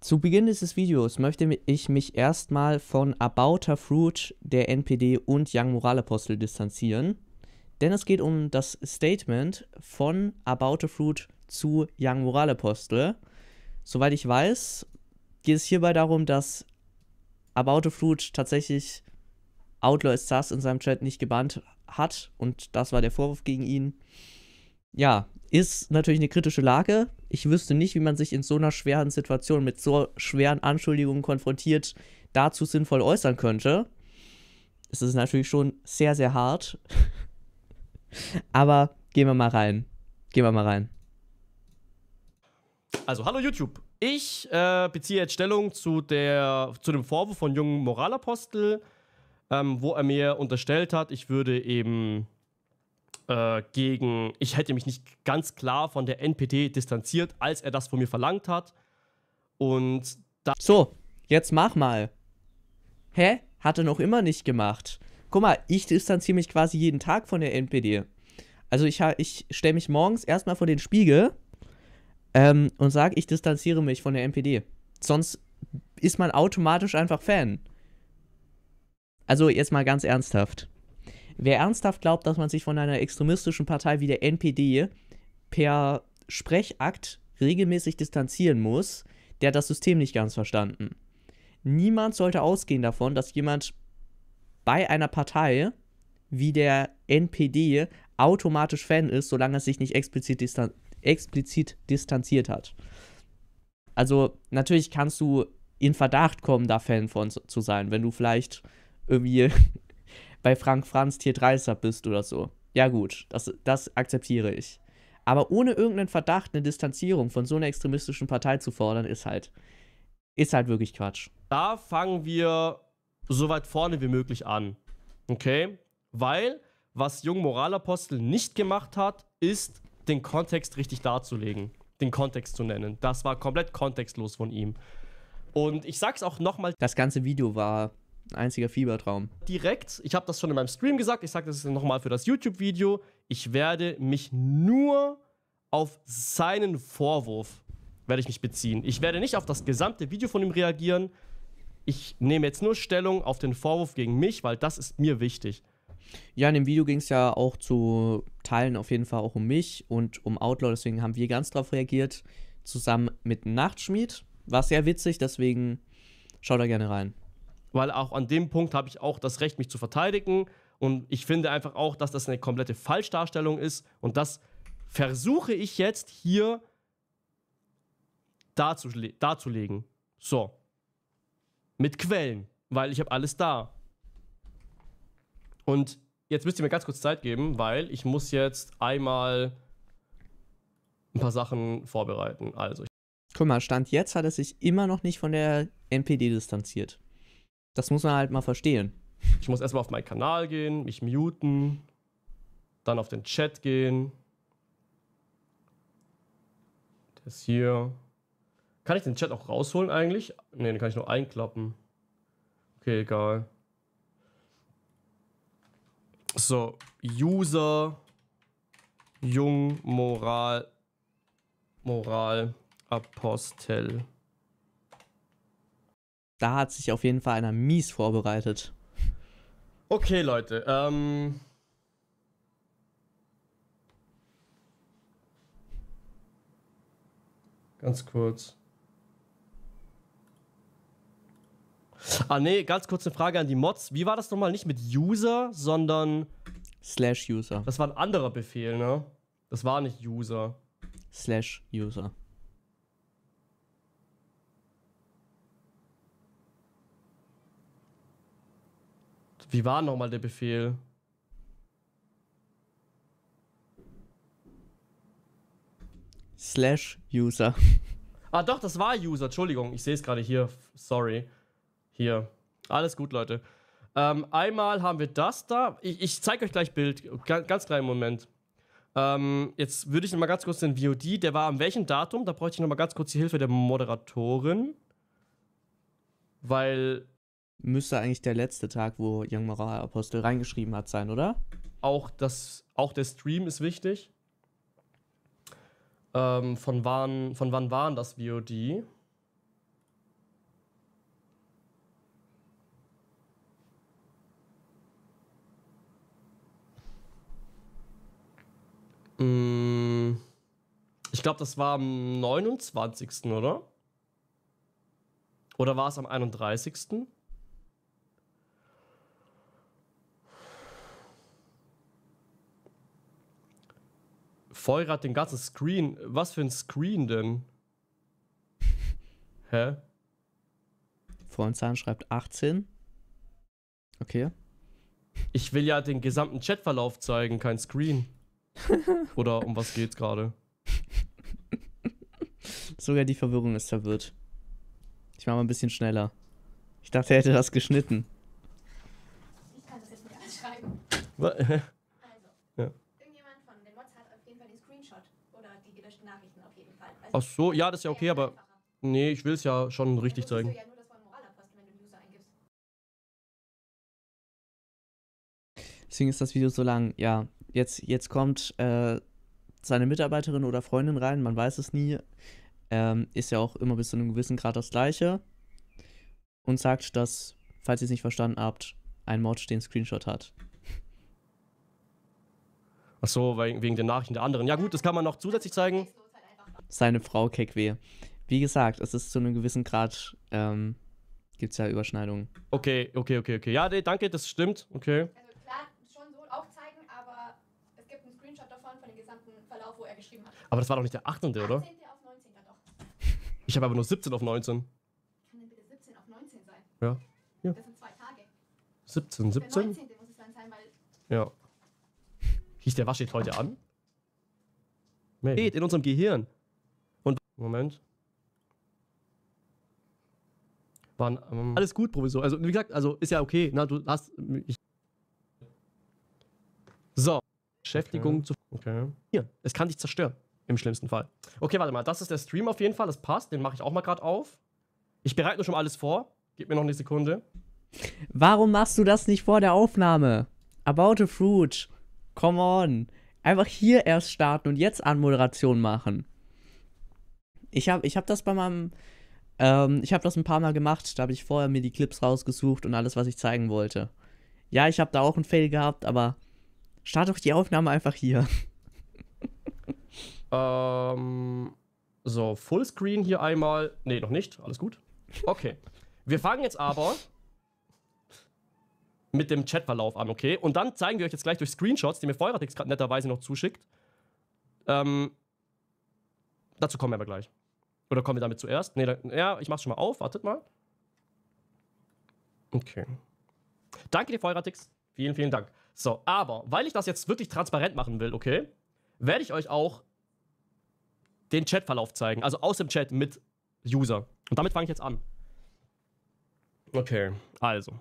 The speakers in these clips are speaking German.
Zu Beginn dieses Videos möchte ich mich erstmal von Abouter Fruit, der NPD und Young Moralapostel distanzieren, denn es geht um das Statement von Abouter Fruit zu Young Moralapostel. Soweit ich weiß, geht es hierbei darum, dass Abouter Fruit tatsächlich Outlaw Stars in seinem Chat nicht gebannt hat und das war der Vorwurf gegen ihn. Ja, ist natürlich eine kritische Lage. Ich wüsste nicht, wie man sich in so einer schweren Situation mit so schweren Anschuldigungen konfrontiert dazu sinnvoll äußern könnte. Es ist natürlich schon sehr, sehr hart. Aber gehen wir mal rein. Gehen wir mal rein. Also, hallo YouTube. Ich äh, beziehe jetzt Stellung zu, der, zu dem Vorwurf von jungen Moralapostel, ähm, wo er mir unterstellt hat, ich würde eben äh, gegen, ich hätte mich nicht ganz klar von der NPD distanziert, als er das von mir verlangt hat. Und da. So, jetzt mach mal. Hä? Hat er noch immer nicht gemacht. Guck mal, ich distanziere mich quasi jeden Tag von der NPD. Also ich, ich stelle mich morgens erstmal vor den Spiegel ähm, und sage, ich distanziere mich von der NPD. Sonst ist man automatisch einfach Fan. Also jetzt mal ganz ernsthaft. Wer ernsthaft glaubt, dass man sich von einer extremistischen Partei wie der NPD per Sprechakt regelmäßig distanzieren muss, der hat das System nicht ganz verstanden. Niemand sollte ausgehen davon, dass jemand bei einer Partei wie der NPD automatisch Fan ist, solange es sich nicht explizit, distan explizit distanziert hat. Also natürlich kannst du in Verdacht kommen, da Fan von zu sein, wenn du vielleicht irgendwie bei Frank Franz Tier 30 bist oder so. Ja gut, das, das akzeptiere ich. Aber ohne irgendeinen Verdacht eine Distanzierung von so einer extremistischen Partei zu fordern, ist halt, ist halt wirklich Quatsch. Da fangen wir so weit vorne wie möglich an. Okay? Weil, was Jung Moralapostel nicht gemacht hat, ist, den Kontext richtig darzulegen. Den Kontext zu nennen. Das war komplett kontextlos von ihm. Und ich sag's auch nochmal. Das ganze Video war einziger Fiebertraum. Direkt, ich habe das schon in meinem Stream gesagt, ich sage das nochmal für das YouTube-Video, ich werde mich nur auf seinen Vorwurf werde ich mich beziehen. Ich werde nicht auf das gesamte Video von ihm reagieren. Ich nehme jetzt nur Stellung auf den Vorwurf gegen mich, weil das ist mir wichtig. Ja, in dem Video ging es ja auch zu Teilen auf jeden Fall auch um mich und um Outlaw, deswegen haben wir ganz drauf reagiert, zusammen mit Nachtschmied. War sehr witzig, deswegen schaut da gerne rein weil auch an dem Punkt habe ich auch das Recht, mich zu verteidigen. Und ich finde einfach auch, dass das eine komplette Falschdarstellung ist. Und das versuche ich jetzt hier darzule darzulegen. So. Mit Quellen, weil ich habe alles da. Und jetzt müsst ihr mir ganz kurz Zeit geben, weil ich muss jetzt einmal ein paar Sachen vorbereiten. Also. Guck mal, Stand jetzt hat er sich immer noch nicht von der NPD distanziert. Das muss man halt mal verstehen. Ich muss erstmal auf meinen Kanal gehen, mich muten, dann auf den Chat gehen. Das hier. Kann ich den Chat auch rausholen eigentlich? Ne, den kann ich nur einklappen. Okay, egal. So, User Jung Moral Moral Apostel da hat sich auf jeden Fall einer mies vorbereitet. Okay, Leute. Ähm ganz kurz. Ah nee, ganz kurze Frage an die Mods. Wie war das nochmal? Nicht mit User, sondern... Slash User. Das war ein anderer Befehl, ne? Das war nicht User. Slash User. Wie war nochmal der Befehl? Slash User. Ah, doch, das war User. Entschuldigung, ich sehe es gerade hier. Sorry. Hier. Alles gut, Leute. Ähm, einmal haben wir das da. Ich, ich zeige euch gleich Bild. Ganz, ganz kleinen Moment. Ähm, jetzt würde ich nochmal ganz kurz den VOD. Der war an welchem Datum? Da bräuchte ich nochmal ganz kurz die Hilfe der Moderatorin. Weil müsste eigentlich der letzte Tag, wo Young Moral Apostel reingeschrieben hat, sein, oder? Auch, das, auch der Stream ist wichtig. Ähm, von, wann, von wann waren das VOD? Mm, ich glaube, das war am 29. oder? Oder war es am 31.? voll gerade den ganzen Screen. Was für ein Screen denn? Hä? Vollenzahn schreibt 18. Okay. Ich will ja den gesamten Chatverlauf zeigen, kein Screen. Oder um was geht's gerade? Sogar die Verwirrung ist verwirrt. Ich mache mal ein bisschen schneller. Ich dachte, er hätte das geschnitten. Ich kann das jetzt nicht anschreiben. Ach so, ja, das ist ja okay, aber... Nee, ich will es ja schon richtig also, zeigen. Deswegen ist das Video so lang. Ja, jetzt, jetzt kommt äh, seine Mitarbeiterin oder Freundin rein, man weiß es nie. Ähm, ist ja auch immer bis zu einem gewissen Grad das gleiche. Und sagt, dass, falls ihr es nicht verstanden habt, ein Mod den Screenshot hat. Ach so, wegen, wegen den Nachrichten der anderen. Ja gut, das kann man noch zusätzlich zeigen seine Frau Kekwe. Wie gesagt, es ist zu einem gewissen Grad, ähm, gibt es ja Überschneidungen. Okay, okay, okay, okay. Ja, nee, danke, das stimmt. Okay. Also klar, schon so aufzeigen, aber es gibt einen Screenshot davon, von dem gesamten Verlauf, wo er geschrieben hat. Aber das war doch nicht der 18. oder? 18. auf 19. doch. Ich habe aber nur 17 auf 19. Kann denn bitte 17 auf 19 sein? Ja. ja. Das sind zwei Tage. 17, 17? Der 19. muss es dann sein, weil... Ja. Hieß der Waschet heute an? Maybe. Geht in unserem Gehirn. Moment. Waren, ähm Alles gut, Provisor. Also, wie gesagt, also ist ja okay. Na, du hast. so. Beschäftigung okay. zu. Okay. Hier, es kann dich zerstören. Im schlimmsten Fall. Okay, warte mal. Das ist der Stream auf jeden Fall. Das passt. Den mache ich auch mal gerade auf. Ich bereite nur schon mal alles vor. Gib mir noch eine Sekunde. Warum machst du das nicht vor der Aufnahme? About a fruit. Come on. Einfach hier erst starten und jetzt Anmoderation machen. Ich habe ich hab das bei meinem. Ähm, ich habe das ein paar Mal gemacht. Da habe ich vorher mir die Clips rausgesucht und alles, was ich zeigen wollte. Ja, ich habe da auch einen Fail gehabt, aber start doch die Aufnahme einfach hier. ähm, so, Fullscreen hier einmal. Nee, noch nicht. Alles gut. Okay. Wir fangen jetzt aber mit dem Chatverlauf an, okay? Und dann zeigen wir euch jetzt gleich durch Screenshots, die mir Feuertex gerade netterweise noch zuschickt. Ähm, dazu kommen wir aber gleich. Oder kommen wir damit zuerst? Nee, da, ja, ich mach's schon mal auf. Wartet mal. Okay. Danke dir Feueratix. Vielen, vielen Dank. So, aber weil ich das jetzt wirklich transparent machen will, okay, werde ich euch auch den Chatverlauf zeigen. Also aus dem Chat mit User. Und damit fange ich jetzt an. Okay, also.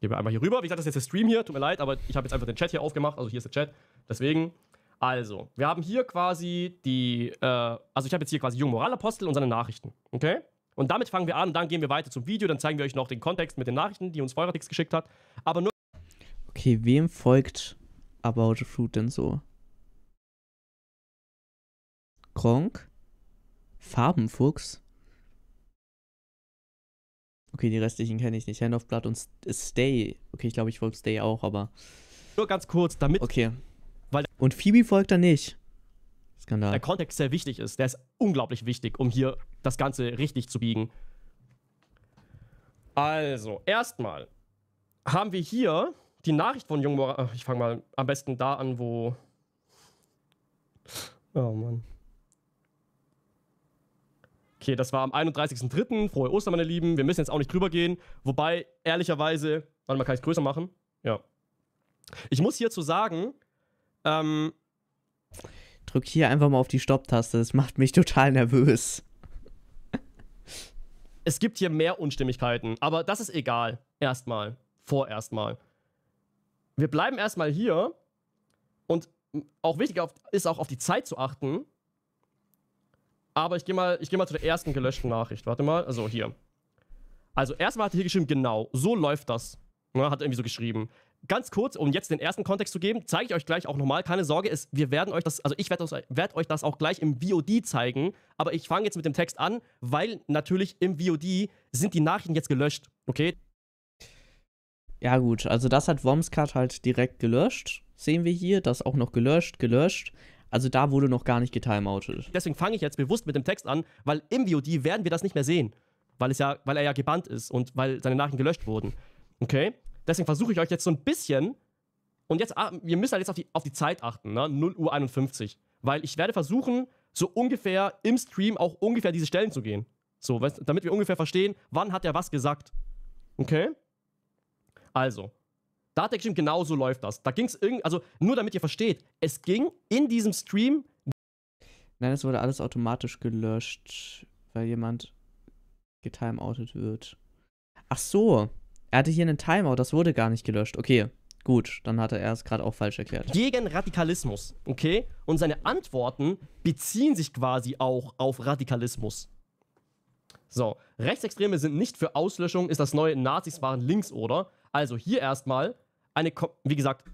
Gehen wir einmal hier rüber. Wie gesagt, das ist jetzt der Stream hier. Tut mir leid, aber ich habe jetzt einfach den Chat hier aufgemacht. Also hier ist der Chat. Deswegen also, wir haben hier quasi die, äh, also ich habe jetzt hier quasi Jung Moralapostel und seine Nachrichten, okay? Und damit fangen wir an dann gehen wir weiter zum Video, dann zeigen wir euch noch den Kontext mit den Nachrichten, die uns Feuertix geschickt hat. Aber nur. Okay, wem folgt About the Fruit denn so? Gronk? Farbenfuchs? Okay, die restlichen kenne ich nicht. Hand of Blood und Stay. Okay, ich glaube, ich folge Stay auch, aber. Nur ganz kurz, damit. Okay. Weil Und Phoebe folgt da nicht. Skandal. Der Kontext sehr wichtig ist. Der ist unglaublich wichtig, um hier das Ganze richtig zu biegen. Also, erstmal haben wir hier die Nachricht von Jung Moral. Ich fange mal am besten da an, wo. Oh Mann. Okay, das war am 31.03. Frohe Ostern, meine Lieben. Wir müssen jetzt auch nicht drüber gehen. Wobei, ehrlicherweise, warte mal, kann ich es größer machen? Ja. Ich muss hierzu sagen, ähm, Drück hier einfach mal auf die Stopptaste. Das macht mich total nervös. Es gibt hier mehr Unstimmigkeiten, aber das ist egal. Erstmal. Vorerst mal. Wir bleiben erstmal hier. Und auch wichtig ist auch auf die Zeit zu achten. Aber ich gehe mal, geh mal zu der ersten gelöschten Nachricht. Warte mal. Also hier. Also erstmal hat er hier geschrieben, genau, so läuft das. Ne, hat er irgendwie so geschrieben ganz kurz, um jetzt den ersten Kontext zu geben, zeige ich euch gleich auch nochmal. Keine Sorge, ist, wir werden euch das, also ich werde werd euch das auch gleich im VOD zeigen, aber ich fange jetzt mit dem Text an, weil natürlich im VOD sind die Nachrichten jetzt gelöscht, okay? Ja, gut, also das hat Womscat halt direkt gelöscht. Sehen wir hier, das auch noch gelöscht, gelöscht. Also da wurde noch gar nicht getimeoutet. Deswegen fange ich jetzt bewusst mit dem Text an, weil im VOD werden wir das nicht mehr sehen. Weil, es ja, weil er ja gebannt ist und weil seine Nachrichten gelöscht wurden. Okay? Deswegen versuche ich euch jetzt so ein bisschen. Und jetzt, ah, wir müssen halt jetzt auf die, auf die Zeit achten, ne? 0 Uhr 51. Weil ich werde versuchen, so ungefähr im Stream auch ungefähr diese Stellen zu gehen. So, damit wir ungefähr verstehen, wann hat er was gesagt. Okay? Also, da hat er geschrieben, genau so läuft das. Da ging es irgendwie, also nur damit ihr versteht, es ging in diesem Stream. Nein, es wurde alles automatisch gelöscht, weil jemand getimeoutet wird. Ach so. Er hatte hier einen Timeout, das wurde gar nicht gelöscht. Okay, gut, dann hatte er es gerade auch falsch erklärt. Gegen Radikalismus, okay? Und seine Antworten beziehen sich quasi auch auf Radikalismus. So, Rechtsextreme sind nicht für Auslöschung, ist das neue Nazis waren links, oder? Also hier erstmal eine, Kom wie gesagt.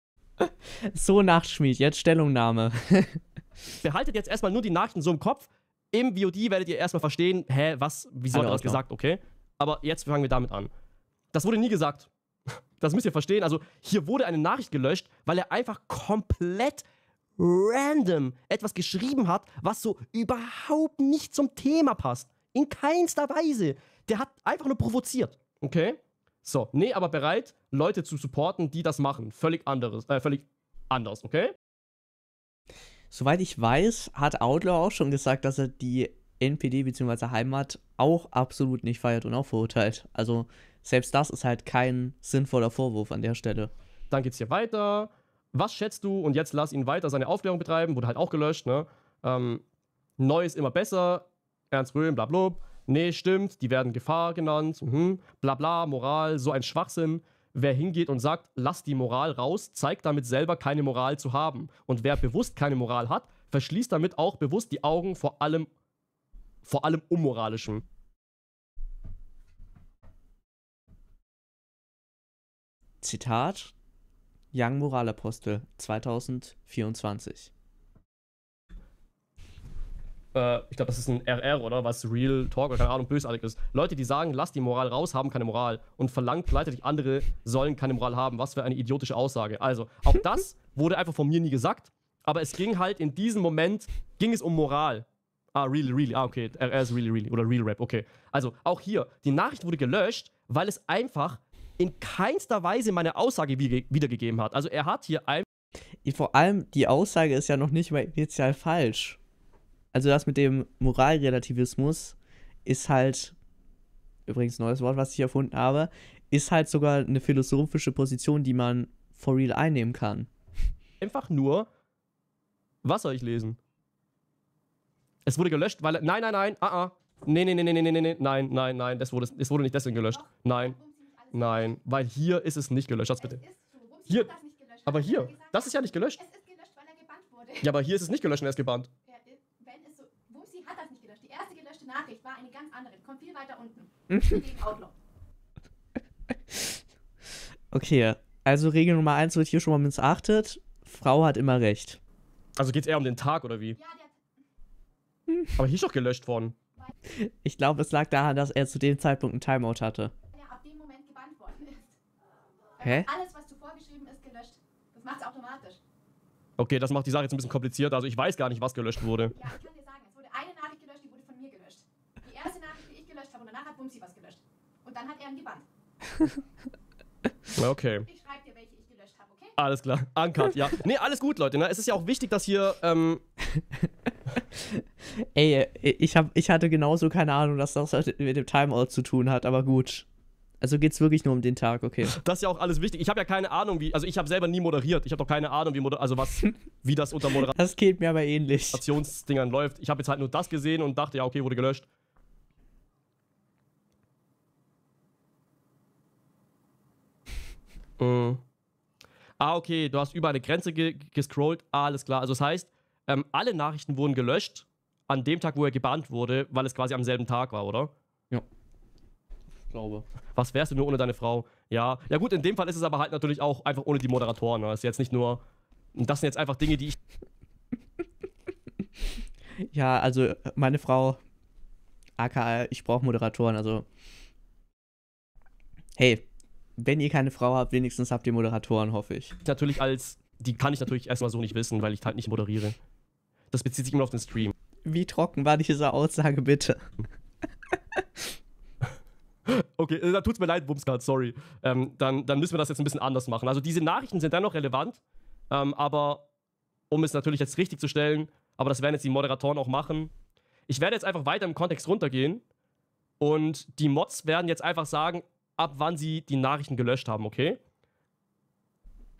so, Nachtschmied, jetzt Stellungnahme. Behaltet jetzt erstmal nur die Nachrichten so im Kopf. Im VOD werdet ihr erstmal verstehen, hä, was, wieso hat er das gesagt, okay? Aber jetzt fangen wir damit an. Das wurde nie gesagt. Das müsst ihr verstehen. Also hier wurde eine Nachricht gelöscht, weil er einfach komplett random etwas geschrieben hat, was so überhaupt nicht zum Thema passt. In keinster Weise. Der hat einfach nur provoziert. Okay? So, nee, aber bereit, Leute zu supporten, die das machen. Völlig anderes, äh, völlig anders, okay? Soweit ich weiß, hat Outlaw auch schon gesagt, dass er die NPD bzw. Heimat auch absolut nicht feiert und auch verurteilt. Also selbst das ist halt kein sinnvoller Vorwurf an der Stelle. Dann geht's hier weiter. Was schätzt du? Und jetzt lass ihn weiter seine Aufklärung betreiben, wurde halt auch gelöscht, ne? Ähm, Neu ist immer besser. Ernst Röhm, blablabla. Nee, stimmt, die werden Gefahr genannt. Mhm. Blabla, Moral, so ein Schwachsinn. Wer hingeht und sagt, lass die Moral raus, zeigt damit selber keine Moral zu haben. Und wer bewusst keine Moral hat, verschließt damit auch bewusst die Augen vor allem vor allem unmoralischem. Zitat Young Moralapostel 2024. Äh, ich glaube, das ist ein RR, oder? Was Real Talk oder keine Ahnung, bösartig ist. Leute, die sagen, lass die Moral raus, haben keine Moral. Und verlangt gleichzeitig, andere sollen keine Moral haben. Was für eine idiotische Aussage. Also, auch das wurde einfach von mir nie gesagt. Aber es ging halt in diesem Moment, ging es um Moral. Ah, really, really. Ah, okay. Er, ist really, really. Oder real rap. Okay. Also auch hier, die Nachricht wurde gelöscht, weil es einfach in keinster Weise meine Aussage wiedergegeben hat. Also er hat hier einfach. Vor allem, die Aussage ist ja noch nicht mal initial falsch. Also das mit dem Moralrelativismus ist halt, übrigens neues Wort, was ich erfunden habe, ist halt sogar eine philosophische Position, die man for real einnehmen kann. Einfach nur, was soll ich lesen? Es wurde gelöscht, weil... Nein, nein, nein, ah, ah. Nee, nee, nee, nee, nee, nee, nee, nein, nein, nein, das wurde, es wurde nicht deswegen gelöscht. Nein, nein, weil hier ist es nicht gelöscht. Schatz, bitte. Hier, aber hier, das ist ja nicht gelöscht. Es ist gelöscht, weil er gebannt wurde. Ja, aber hier ist es nicht gelöscht und er ist gebannt. Äh, Wumsi hat das nicht gelöscht. Die erste gelöschte Nachricht war eine ganz andere. Kommt viel weiter unten. Gegen Outlaw. Okay, also Regel Nummer 1 wird hier schon mal missachtet. Frau hat immer recht. Also geht's eher um den Tag oder wie? Ja, der aber hier ist doch gelöscht worden. Ich glaube, es lag daran, dass er zu dem Zeitpunkt einen Timeout hatte. Der ab dem Moment gebannt worden ist. Also Hä? Alles, was zuvor geschrieben ist, gelöscht. Das macht's automatisch. Okay, das macht die Sache jetzt ein bisschen komplizierter. Also ich weiß gar nicht, was gelöscht wurde. Ja, ich kann dir sagen, es wurde eine Nachricht gelöscht, die wurde von mir gelöscht. Die erste Nachricht, die ich gelöscht habe, und danach hat Bumsi was gelöscht. Und dann hat er ihn gebannt. okay. Ich alles klar. Uncut, ja. Nee, alles gut, Leute. Ne? Es ist ja auch wichtig, dass hier. Ähm Ey, äh, ich, hab, ich hatte genauso keine Ahnung, dass das halt mit dem Timeout zu tun hat, aber gut. Also geht's wirklich nur um den Tag, okay. Das ist ja auch alles wichtig. Ich habe ja keine Ahnung, wie. Also ich habe selber nie moderiert. Ich habe doch keine Ahnung, wie moder also was, wie das unter Moderation. Das geht mir aber ähnlich. Moderationsdingern läuft. Ich habe jetzt halt nur das gesehen und dachte, ja, okay, wurde gelöscht. Äh ah, okay, du hast über eine Grenze ge gescrollt, ah, alles klar. Also das heißt, ähm, alle Nachrichten wurden gelöscht an dem Tag, wo er gebannt wurde, weil es quasi am selben Tag war, oder? Ja. Ich glaube. Was wärst du nur ohne deine Frau? Ja. Ja gut, in dem Fall ist es aber halt natürlich auch einfach ohne die Moderatoren. Ne? Ist jetzt nicht nur. Das sind jetzt einfach Dinge, die ich. ja, also meine Frau, aka, ich brauche Moderatoren, also. Hey, wenn ihr keine Frau habt, wenigstens habt ihr Moderatoren, hoffe ich. Natürlich als, die kann ich natürlich erstmal so nicht wissen, weil ich halt nicht moderiere. Das bezieht sich immer auf den Stream. Wie trocken war diese Aussage, bitte? okay, äh, da tut's mir leid, Bumsgard, sorry. Ähm, dann, dann müssen wir das jetzt ein bisschen anders machen. Also diese Nachrichten sind dennoch relevant, ähm, aber um es natürlich jetzt richtig zu stellen, aber das werden jetzt die Moderatoren auch machen. Ich werde jetzt einfach weiter im Kontext runtergehen und die Mods werden jetzt einfach sagen, ab wann sie die Nachrichten gelöscht haben, okay?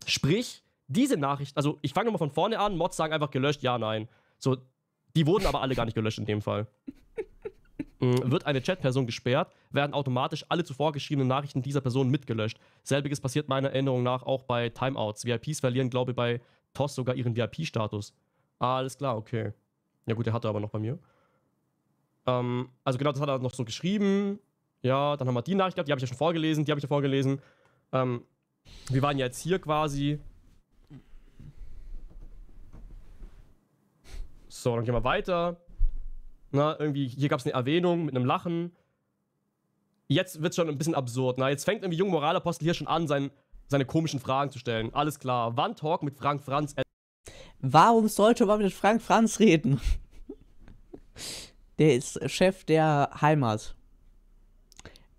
Sprich, diese Nachricht, also ich fange nochmal von vorne an, Mods sagen einfach gelöscht, ja, nein. So, die wurden aber alle gar nicht gelöscht in dem Fall. Mm, wird eine Chatperson gesperrt, werden automatisch alle zuvor geschriebenen Nachrichten dieser Person mitgelöscht. Selbiges passiert meiner Erinnerung nach auch bei Timeouts. VIPs verlieren, glaube ich, bei TOS sogar ihren VIP-Status. alles klar, okay. Ja gut, der hatte aber noch bei mir. Ähm, also genau, das hat er noch so geschrieben. Ja, dann haben wir die Nachricht gehabt, die habe ich ja schon vorgelesen, die habe ich ja vorgelesen. Ähm, wir waren ja jetzt hier quasi. So, dann gehen wir weiter. Na, irgendwie, hier gab es eine Erwähnung mit einem Lachen. Jetzt wird es schon ein bisschen absurd. Na, jetzt fängt irgendwie Jung Moralapostel hier schon an, sein, seine komischen Fragen zu stellen. Alles klar. Wann Talk mit Frank Franz? Warum sollte man mit Frank Franz reden? Der ist Chef der Heimat.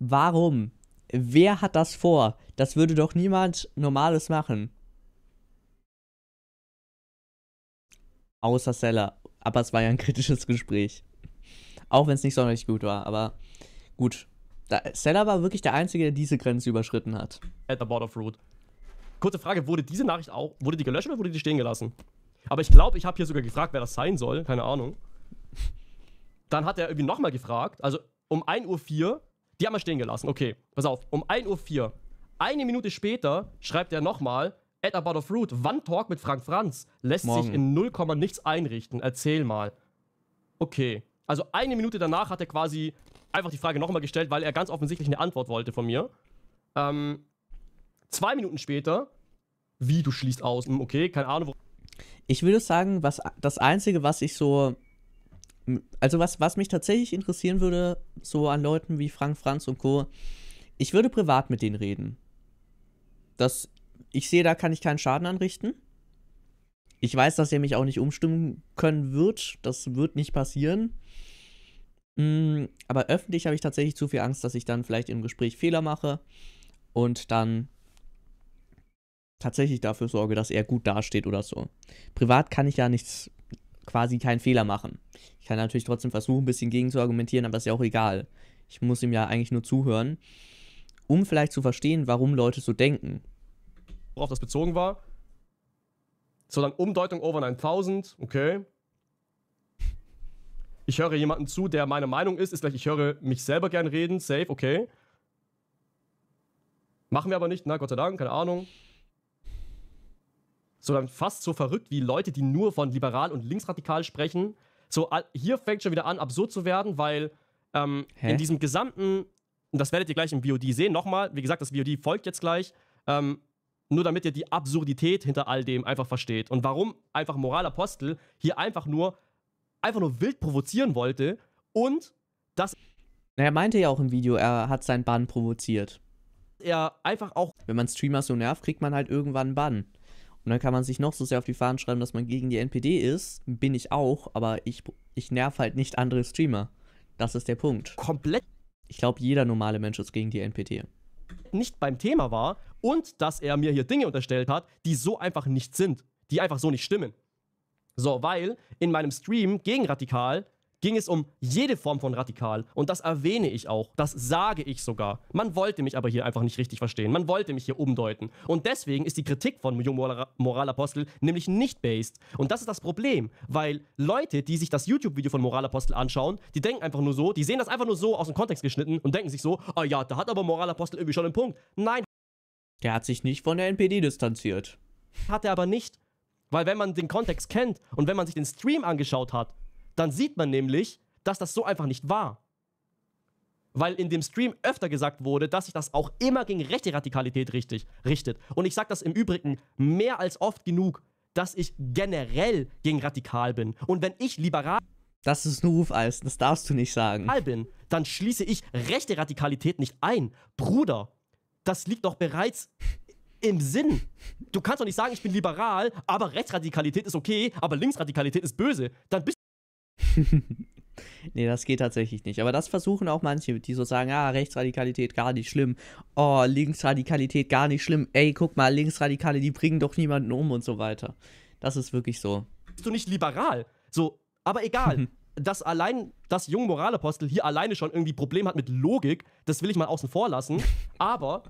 Warum? Wer hat das vor? Das würde doch niemand Normales machen. Außer Seller. Aber es war ja ein kritisches Gespräch. Auch wenn es nicht sonderlich gut war, aber gut. Da, Seller war wirklich der Einzige, der diese Grenze überschritten hat. At the board of root. Kurze Frage, wurde diese Nachricht auch, wurde die gelöscht oder wurde die stehen gelassen? Aber ich glaube, ich habe hier sogar gefragt, wer das sein soll, keine Ahnung. Dann hat er irgendwie nochmal gefragt, also um 1.04 Uhr die haben wir stehen gelassen. Okay, pass auf. Um 1.04 Uhr. Eine Minute später schreibt er nochmal, at About of Root, One Talk mit Frank Franz lässt Morgen. sich in 0, nichts einrichten. Erzähl mal. Okay. Also eine Minute danach hat er quasi einfach die Frage nochmal gestellt, weil er ganz offensichtlich eine Antwort wollte von mir. Ähm, zwei Minuten später, wie du schließt aus. Hm, okay, keine Ahnung. Ich würde sagen, was das Einzige, was ich so also was, was mich tatsächlich interessieren würde, so an Leuten wie Frank Franz und Co., ich würde privat mit denen reden. Das, ich sehe, da kann ich keinen Schaden anrichten. Ich weiß, dass er mich auch nicht umstimmen können wird. Das wird nicht passieren. Mm, aber öffentlich habe ich tatsächlich zu viel Angst, dass ich dann vielleicht im Gespräch Fehler mache und dann tatsächlich dafür sorge, dass er gut dasteht oder so. Privat kann ich ja nichts quasi keinen Fehler machen. Ich kann natürlich trotzdem versuchen, ein bisschen gegen zu argumentieren, aber ist ja auch egal. Ich muss ihm ja eigentlich nur zuhören, um vielleicht zu verstehen, warum Leute so denken. Worauf das bezogen war? Solange Umdeutung over 9000, okay. Ich höre jemanden zu, der meine Meinung ist, ist gleich, ich höre mich selber gern reden, safe, okay. Machen wir aber nicht, na Gott sei Dank, keine Ahnung sondern fast so verrückt wie Leute, die nur von liberal und linksradikal sprechen. So, hier fängt schon wieder an, absurd zu werden, weil ähm, in diesem gesamten, und das werdet ihr gleich im VOD sehen, nochmal, wie gesagt, das VOD folgt jetzt gleich, ähm, nur damit ihr die Absurdität hinter all dem einfach versteht und warum einfach Moralapostel hier einfach nur, einfach nur wild provozieren wollte und das. Na, er meinte ja auch im Video, er hat seinen Bann provoziert. Er einfach auch. Wenn man Streamer so nervt, kriegt man halt irgendwann einen Bann. Und ne, dann kann man sich noch so sehr auf die Fahnen schreiben, dass man gegen die NPD ist. Bin ich auch, aber ich, ich nerv halt nicht andere Streamer. Das ist der Punkt. Komplett. Ich glaube, jeder normale Mensch ist gegen die NPD. Nicht beim Thema war und dass er mir hier Dinge unterstellt hat, die so einfach nicht sind, die einfach so nicht stimmen. So, weil in meinem Stream gegen Radikal ging es um jede Form von radikal. Und das erwähne ich auch. Das sage ich sogar. Man wollte mich aber hier einfach nicht richtig verstehen. Man wollte mich hier umdeuten. Und deswegen ist die Kritik von Jung Moralapostel nämlich nicht based. Und das ist das Problem, weil Leute, die sich das YouTube-Video von Moralapostel anschauen, die denken einfach nur so, die sehen das einfach nur so aus dem Kontext geschnitten und denken sich so, oh ja, da hat aber Moralapostel irgendwie schon einen Punkt. Nein. Der hat sich nicht von der NPD distanziert. Hat er aber nicht. Weil wenn man den Kontext kennt und wenn man sich den Stream angeschaut hat, dann sieht man nämlich, dass das so einfach nicht war. Weil in dem Stream öfter gesagt wurde, dass sich das auch immer gegen rechte Radikalität richtig, richtet. Und ich sage das im Übrigen mehr als oft genug, dass ich generell gegen radikal bin. Und wenn ich liberal. Das ist nur Rufeisen, das darfst du nicht sagen. Bin, dann schließe ich rechte Radikalität nicht ein. Bruder, das liegt doch bereits im Sinn. Du kannst doch nicht sagen, ich bin liberal, aber Rechtsradikalität ist okay, aber Linksradikalität ist böse. Dann bist nee, das geht tatsächlich nicht. Aber das versuchen auch manche, die so sagen, ah, Rechtsradikalität gar nicht schlimm. Oh, Linksradikalität gar nicht schlimm. Ey, guck mal, Linksradikale, die bringen doch niemanden um und so weiter. Das ist wirklich so. Bist du nicht liberal? So, aber egal. dass allein das junge Moralapostel hier alleine schon irgendwie Probleme hat mit Logik, das will ich mal außen vor lassen. aber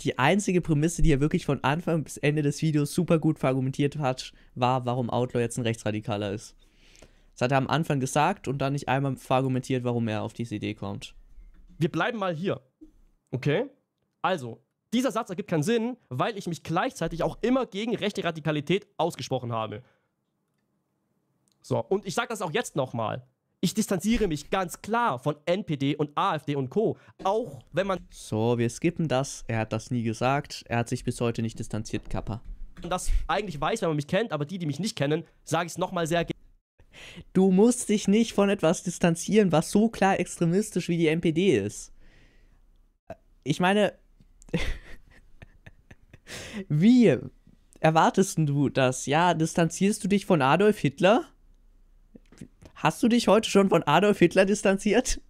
die einzige Prämisse, die er wirklich von Anfang bis Ende des Videos super gut verargumentiert hat, war, warum Outlaw jetzt ein Rechtsradikaler ist. Das hat er am Anfang gesagt und dann nicht einmal argumentiert, warum er auf diese Idee kommt. Wir bleiben mal hier. Okay? Also, dieser Satz ergibt keinen Sinn, weil ich mich gleichzeitig auch immer gegen rechte Radikalität ausgesprochen habe. So, und ich sage das auch jetzt nochmal. Ich distanziere mich ganz klar von NPD und AfD und Co. Auch wenn man. So, wir skippen das. Er hat das nie gesagt. Er hat sich bis heute nicht distanziert, Kappa. Und das eigentlich weiß, wenn man mich kennt, aber die, die mich nicht kennen, sage ich es nochmal sehr gerne. Du musst dich nicht von etwas distanzieren, was so klar extremistisch wie die NPD ist. Ich meine, wie erwartest du das? Ja, distanzierst du dich von Adolf Hitler? Hast du dich heute schon von Adolf Hitler distanziert?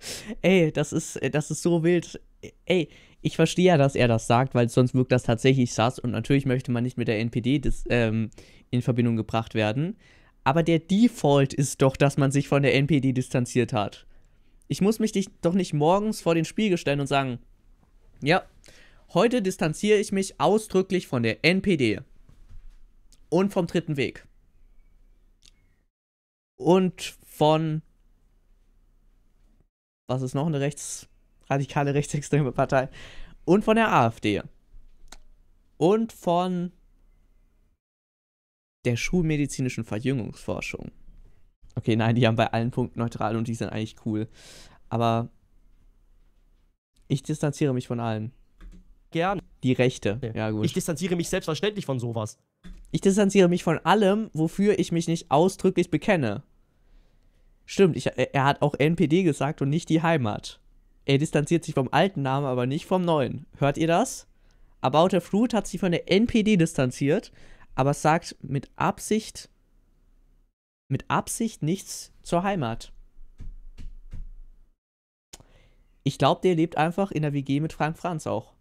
Ey, das ist, das ist so wild. Ey, ich verstehe ja, dass er das sagt, weil sonst wirkt das tatsächlich sass und natürlich möchte man nicht mit der NPD des, ähm, in Verbindung gebracht werden. Aber der Default ist doch, dass man sich von der NPD distanziert hat. Ich muss mich doch nicht morgens vor den Spiegel stellen und sagen, ja, heute distanziere ich mich ausdrücklich von der NPD und vom dritten Weg und von was ist noch eine rechtsradikale rechtsextreme Partei und von der AfD und von der schulmedizinischen Verjüngungsforschung. Okay, nein, die haben bei allen Punkten neutral und die sind eigentlich cool. Aber ich distanziere mich von allen. Gerne. Die Rechte. Ja, ja gut. Ich distanziere mich selbstverständlich von sowas. Ich distanziere mich von allem, wofür ich mich nicht ausdrücklich bekenne. Stimmt, ich, er hat auch NPD gesagt und nicht die Heimat. Er distanziert sich vom alten Namen, aber nicht vom neuen. Hört ihr das? About the Fruit hat sich von der NPD distanziert, aber sagt mit Absicht, mit Absicht nichts zur Heimat. Ich glaube, der lebt einfach in der WG mit Frank Franz auch.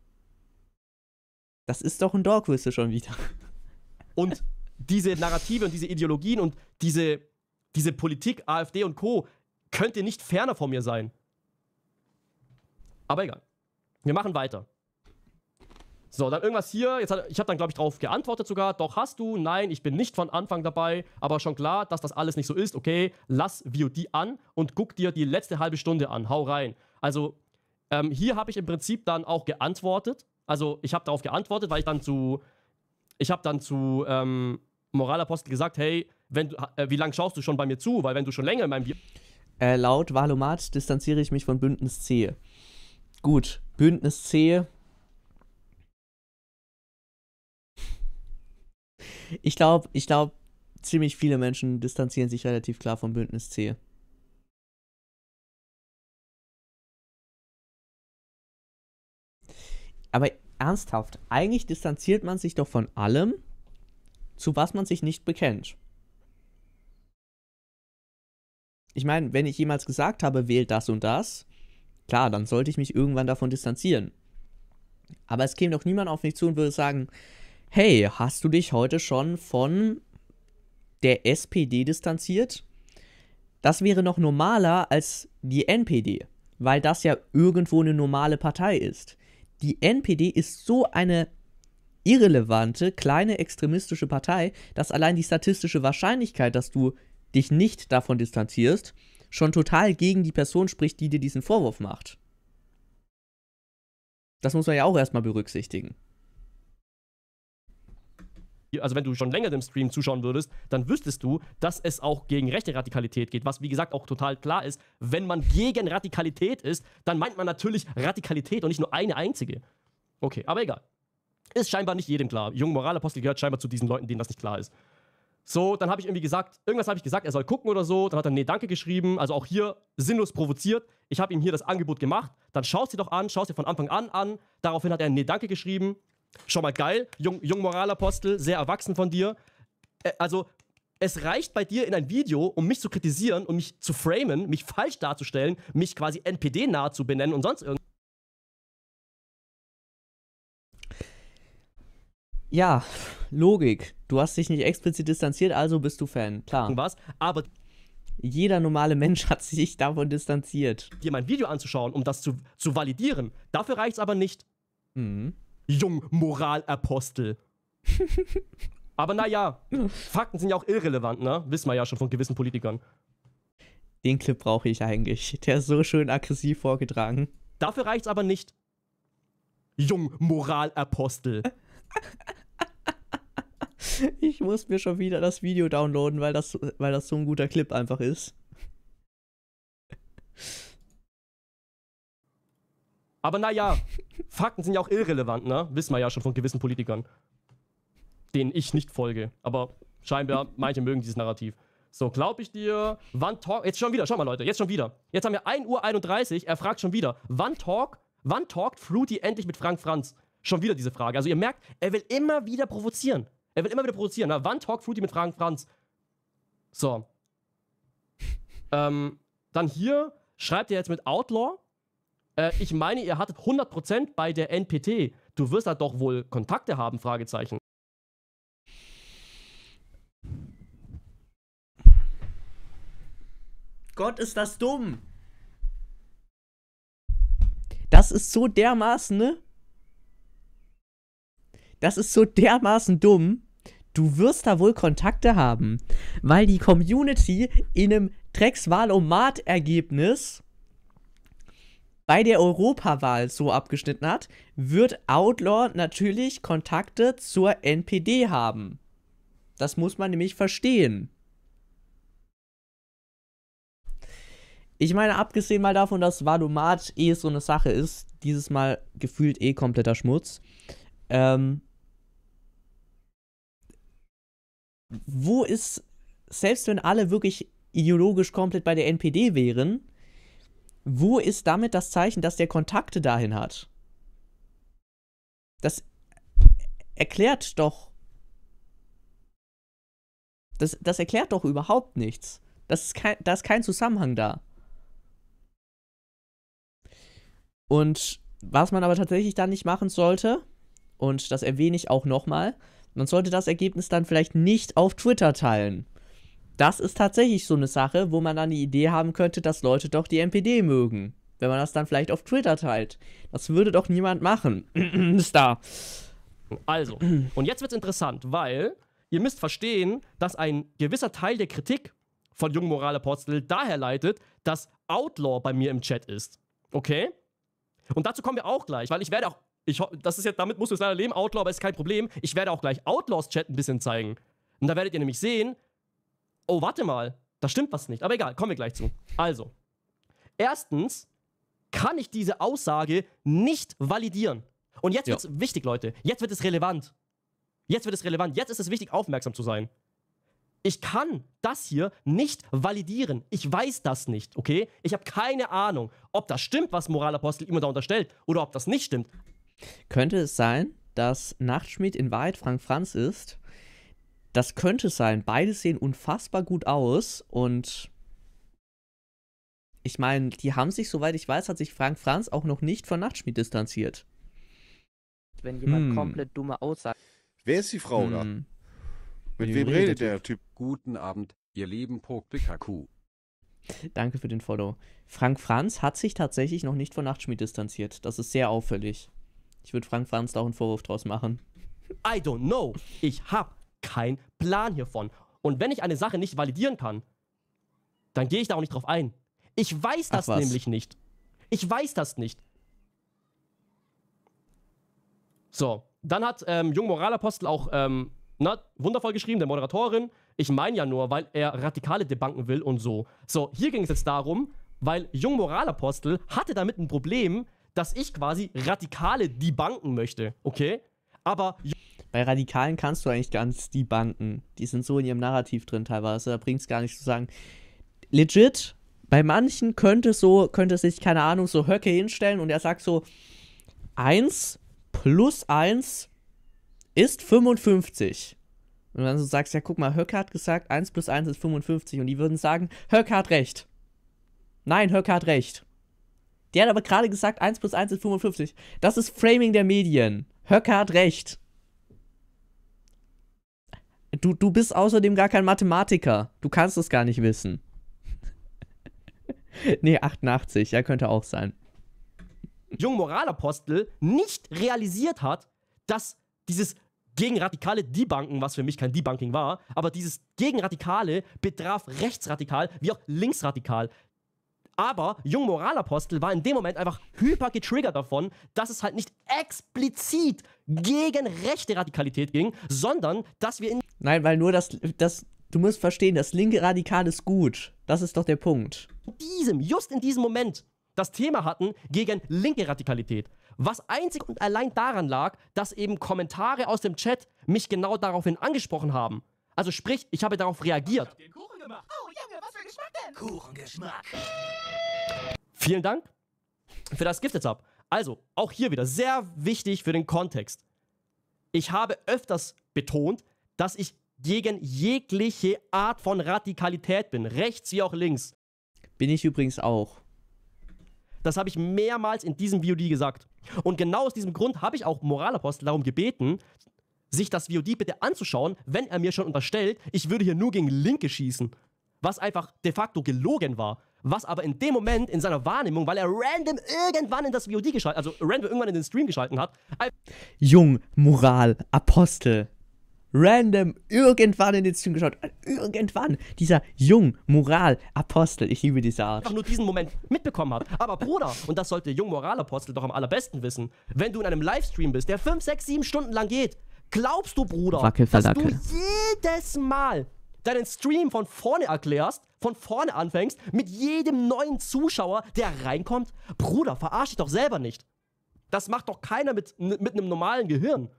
Das ist doch ein Dorkwisse schon wieder. Und diese Narrative und diese Ideologien und diese, diese Politik, AfD und Co. könnt ihr nicht ferner von mir sein. Aber egal. Wir machen weiter. So, dann irgendwas hier. Jetzt hat, ich habe dann, glaube ich, darauf geantwortet sogar. Doch hast du? Nein, ich bin nicht von Anfang dabei. Aber schon klar, dass das alles nicht so ist. Okay, lass VOD an und guck dir die letzte halbe Stunde an. Hau rein. Also, ähm, hier habe ich im Prinzip dann auch geantwortet. Also, ich habe darauf geantwortet, weil ich dann zu. Ich habe dann zu ähm, Moralapostel gesagt: Hey, wenn du, äh, wie lange schaust du schon bei mir zu? Weil, wenn du schon länger in meinem. Vi äh, laut Valomat distanziere ich mich von Bündnis C. Gut, Bündnis C Ich glaube, ich glaube, ziemlich viele Menschen distanzieren sich relativ klar vom Bündnis C. Aber ernsthaft, eigentlich distanziert man sich doch von allem, zu was man sich nicht bekennt. Ich meine, wenn ich jemals gesagt habe, wählt das und das, klar, dann sollte ich mich irgendwann davon distanzieren. Aber es käme doch niemand auf mich zu und würde sagen, Hey, hast du dich heute schon von der SPD distanziert? Das wäre noch normaler als die NPD, weil das ja irgendwo eine normale Partei ist. Die NPD ist so eine irrelevante, kleine extremistische Partei, dass allein die statistische Wahrscheinlichkeit, dass du dich nicht davon distanzierst, schon total gegen die Person spricht, die dir diesen Vorwurf macht. Das muss man ja auch erstmal berücksichtigen also wenn du schon länger dem Stream zuschauen würdest, dann wüsstest du, dass es auch gegen rechte Radikalität geht, was wie gesagt auch total klar ist. Wenn man gegen Radikalität ist, dann meint man natürlich Radikalität und nicht nur eine einzige. Okay, aber egal. Ist scheinbar nicht jedem klar. Jung Moralapostel gehört scheinbar zu diesen Leuten, denen das nicht klar ist. So, dann habe ich irgendwie gesagt, irgendwas habe ich gesagt, er soll gucken oder so. Dann hat er Nee, danke geschrieben. Also auch hier sinnlos provoziert. Ich habe ihm hier das Angebot gemacht. Dann schaust dir doch an, schaust dir von Anfang an an. Daraufhin hat er Nee, danke geschrieben schon mal geil, jung, jung Moralapostel, sehr erwachsen von dir. also, es reicht bei dir in ein Video, um mich zu kritisieren und mich zu framen, mich falsch darzustellen, mich quasi NPD-nah zu benennen und sonst irgendwas. Ja, Logik. Du hast dich nicht explizit distanziert, also bist du Fan, klar. Was? Aber jeder normale Mensch hat sich davon distanziert. Dir mein Video anzuschauen, um das zu, zu validieren, dafür reicht es aber nicht. Mhm jung Jungmoralapostel. Aber naja, Fakten sind ja auch irrelevant, ne? Wissen wir ja schon von gewissen Politikern. Den Clip brauche ich eigentlich. Der ist so schön aggressiv vorgetragen. Dafür reicht's aber nicht. Jung Jungmoralapostel. ich muss mir schon wieder das Video downloaden, weil das, weil das so ein guter Clip einfach ist. Aber naja, Fakten sind ja auch irrelevant, ne? Wissen wir ja schon von gewissen Politikern, denen ich nicht folge. Aber scheinbar, manche mögen dieses Narrativ. So, glaub ich dir, wann Talk. Jetzt schon wieder, schau mal, Leute, jetzt schon wieder. Jetzt haben wir 1.31 Uhr, er fragt schon wieder, wann Talk, wann talkt Fruity endlich mit Frank Franz? Schon wieder diese Frage. Also ihr merkt, er will immer wieder provozieren. Er will immer wieder provozieren. Na, ne? wann talkt Fruity mit Frank Franz? So. ähm, dann hier schreibt er jetzt mit Outlaw. Äh, ich meine, ihr hattet 100% bei der NPT. Du wirst halt doch wohl Kontakte haben, Fragezeichen. Gott, ist das dumm. Das ist so dermaßen, ne? Das ist so dermaßen dumm. Du wirst da wohl Kontakte haben, weil die Community in einem o mat ergebnis bei der Europawahl so abgeschnitten hat, wird Outlaw natürlich Kontakte zur NPD haben. Das muss man nämlich verstehen. Ich meine, abgesehen mal davon, dass Vadomat eh so eine Sache ist, dieses Mal gefühlt eh kompletter Schmutz. Ähm, wo ist, selbst wenn alle wirklich ideologisch komplett bei der NPD wären, wo ist damit das Zeichen, dass der Kontakte dahin hat? Das erklärt doch. Das, das erklärt doch überhaupt nichts. Das ist kein, da ist kein Zusammenhang da. Und was man aber tatsächlich dann nicht machen sollte, und das erwähne ich auch nochmal, man sollte das Ergebnis dann vielleicht nicht auf Twitter teilen das ist tatsächlich so eine Sache, wo man dann die Idee haben könnte, dass Leute doch die NPD mögen. Wenn man das dann vielleicht auf Twitter teilt. Das würde doch niemand machen. Star. Also, und jetzt wird's interessant, weil ihr müsst verstehen, dass ein gewisser Teil der Kritik von Jung Moral daher leitet, dass Outlaw bei mir im Chat ist. Okay? Und dazu kommen wir auch gleich, weil ich werde auch. Ich, das ist jetzt, damit musst du es leider leben, Outlaw, aber ist kein Problem. Ich werde auch gleich Outlaws Chat ein bisschen zeigen. Und da werdet ihr nämlich sehen, oh, warte mal, da stimmt was nicht. Aber egal, kommen wir gleich zu. Also, erstens kann ich diese Aussage nicht validieren. Und jetzt wird es ja. wichtig, Leute. Jetzt wird es relevant. Jetzt wird es relevant. Jetzt ist es wichtig, aufmerksam zu sein. Ich kann das hier nicht validieren. Ich weiß das nicht, okay? Ich habe keine Ahnung, ob das stimmt, was Moralapostel immer da unterstellt, oder ob das nicht stimmt. Könnte es sein, dass Nachtschmied in Wahrheit Frank Franz ist? Das könnte sein. Beide sehen unfassbar gut aus und ich meine, die haben sich, soweit ich weiß, hat sich Frank Franz auch noch nicht von Nachtschmied distanziert. Wenn jemand hm. komplett dumme Aussagen. Wer ist die Frau hm. da? Mit wem redet der typ? Guten Abend, ihr lieben Pokpikaku. Danke für den Follow. Frank Franz hat sich tatsächlich noch nicht von Nachtschmied distanziert. Das ist sehr auffällig. Ich würde Frank Franz da auch einen Vorwurf draus machen. I don't know. Ich hab keinen Plan hiervon. Und wenn ich eine Sache nicht validieren kann, dann gehe ich da auch nicht drauf ein. Ich weiß das nämlich nicht. Ich weiß das nicht. So, dann hat ähm, Jung Moralapostel auch ähm, na, ne, wundervoll geschrieben, der Moderatorin. Ich meine ja nur, weil er Radikale debanken will und so. So, hier ging es jetzt darum, weil Jung Moralapostel hatte damit ein Problem, dass ich quasi Radikale debanken möchte, okay? Aber Jung bei Radikalen kannst du eigentlich ganz die Banken. Die sind so in ihrem Narrativ drin teilweise. Da bringt es gar nicht zu sagen. Legit, bei manchen könnte so, könnte sich, keine Ahnung, so Höcke hinstellen und er sagt so, 1 plus 1 ist 55. Und dann so sagst, ja, guck mal, Höcke hat gesagt, 1 plus 1 ist 55. Und die würden sagen, Höcke hat recht. Nein, Höcke hat recht. Der hat aber gerade gesagt, 1 plus 1 ist 55. Das ist Framing der Medien. Höcke hat recht. Du, du bist außerdem gar kein Mathematiker. Du kannst es gar nicht wissen. nee, 88, ja, könnte auch sein. Jung Moralapostel nicht realisiert hat, dass dieses gegenradikale Debunken, was für mich kein Debunking war, aber dieses gegenradikale betraf rechtsradikal wie auch linksradikal. Aber Jung Moralapostel war in dem Moment einfach hyper getriggert davon, dass es halt nicht explizit gegen rechte Radikalität ging, sondern dass wir in. Nein, weil nur das, das. Du musst verstehen, das linke Radikal ist gut. Das ist doch der Punkt. Diesem, just in diesem Moment, das Thema hatten gegen linke Radikalität. Was einzig und allein daran lag, dass eben Kommentare aus dem Chat mich genau daraufhin angesprochen haben. Also sprich, ich habe darauf reagiert gemacht. Oh Junge, was für Geschmack denn? Kuchengeschmack. Vielen Dank für das Gift Gifted Sub. Also, auch hier wieder sehr wichtig für den Kontext. Ich habe öfters betont, dass ich gegen jegliche Art von Radikalität bin, rechts wie auch links. Bin ich übrigens auch. Das habe ich mehrmals in diesem VOD gesagt. Und genau aus diesem Grund habe ich auch Moralapostel darum gebeten, sich das VOD bitte anzuschauen, wenn er mir schon unterstellt, ich würde hier nur gegen Linke schießen. Was einfach de facto gelogen war. Was aber in dem Moment in seiner Wahrnehmung, weil er random irgendwann in das VOD geschaltet, also random irgendwann in den Stream geschalten hat. Jung, Moral, Apostel. Random irgendwann in den Stream geschaut. Irgendwann. Dieser Jung, Moral, Apostel. Ich liebe diese Art. Einfach nur diesen Moment mitbekommen hat. Aber Bruder, und das sollte Jung, Moral, Apostel doch am allerbesten wissen. Wenn du in einem Livestream bist, der 5, 6, 7 Stunden lang geht, glaubst du, Bruder, dass du jedes Mal deinen Stream von vorne erklärst, von vorne anfängst, mit jedem neuen Zuschauer, der reinkommt? Bruder, verarsch dich doch selber nicht. Das macht doch keiner mit, mit einem normalen Gehirn.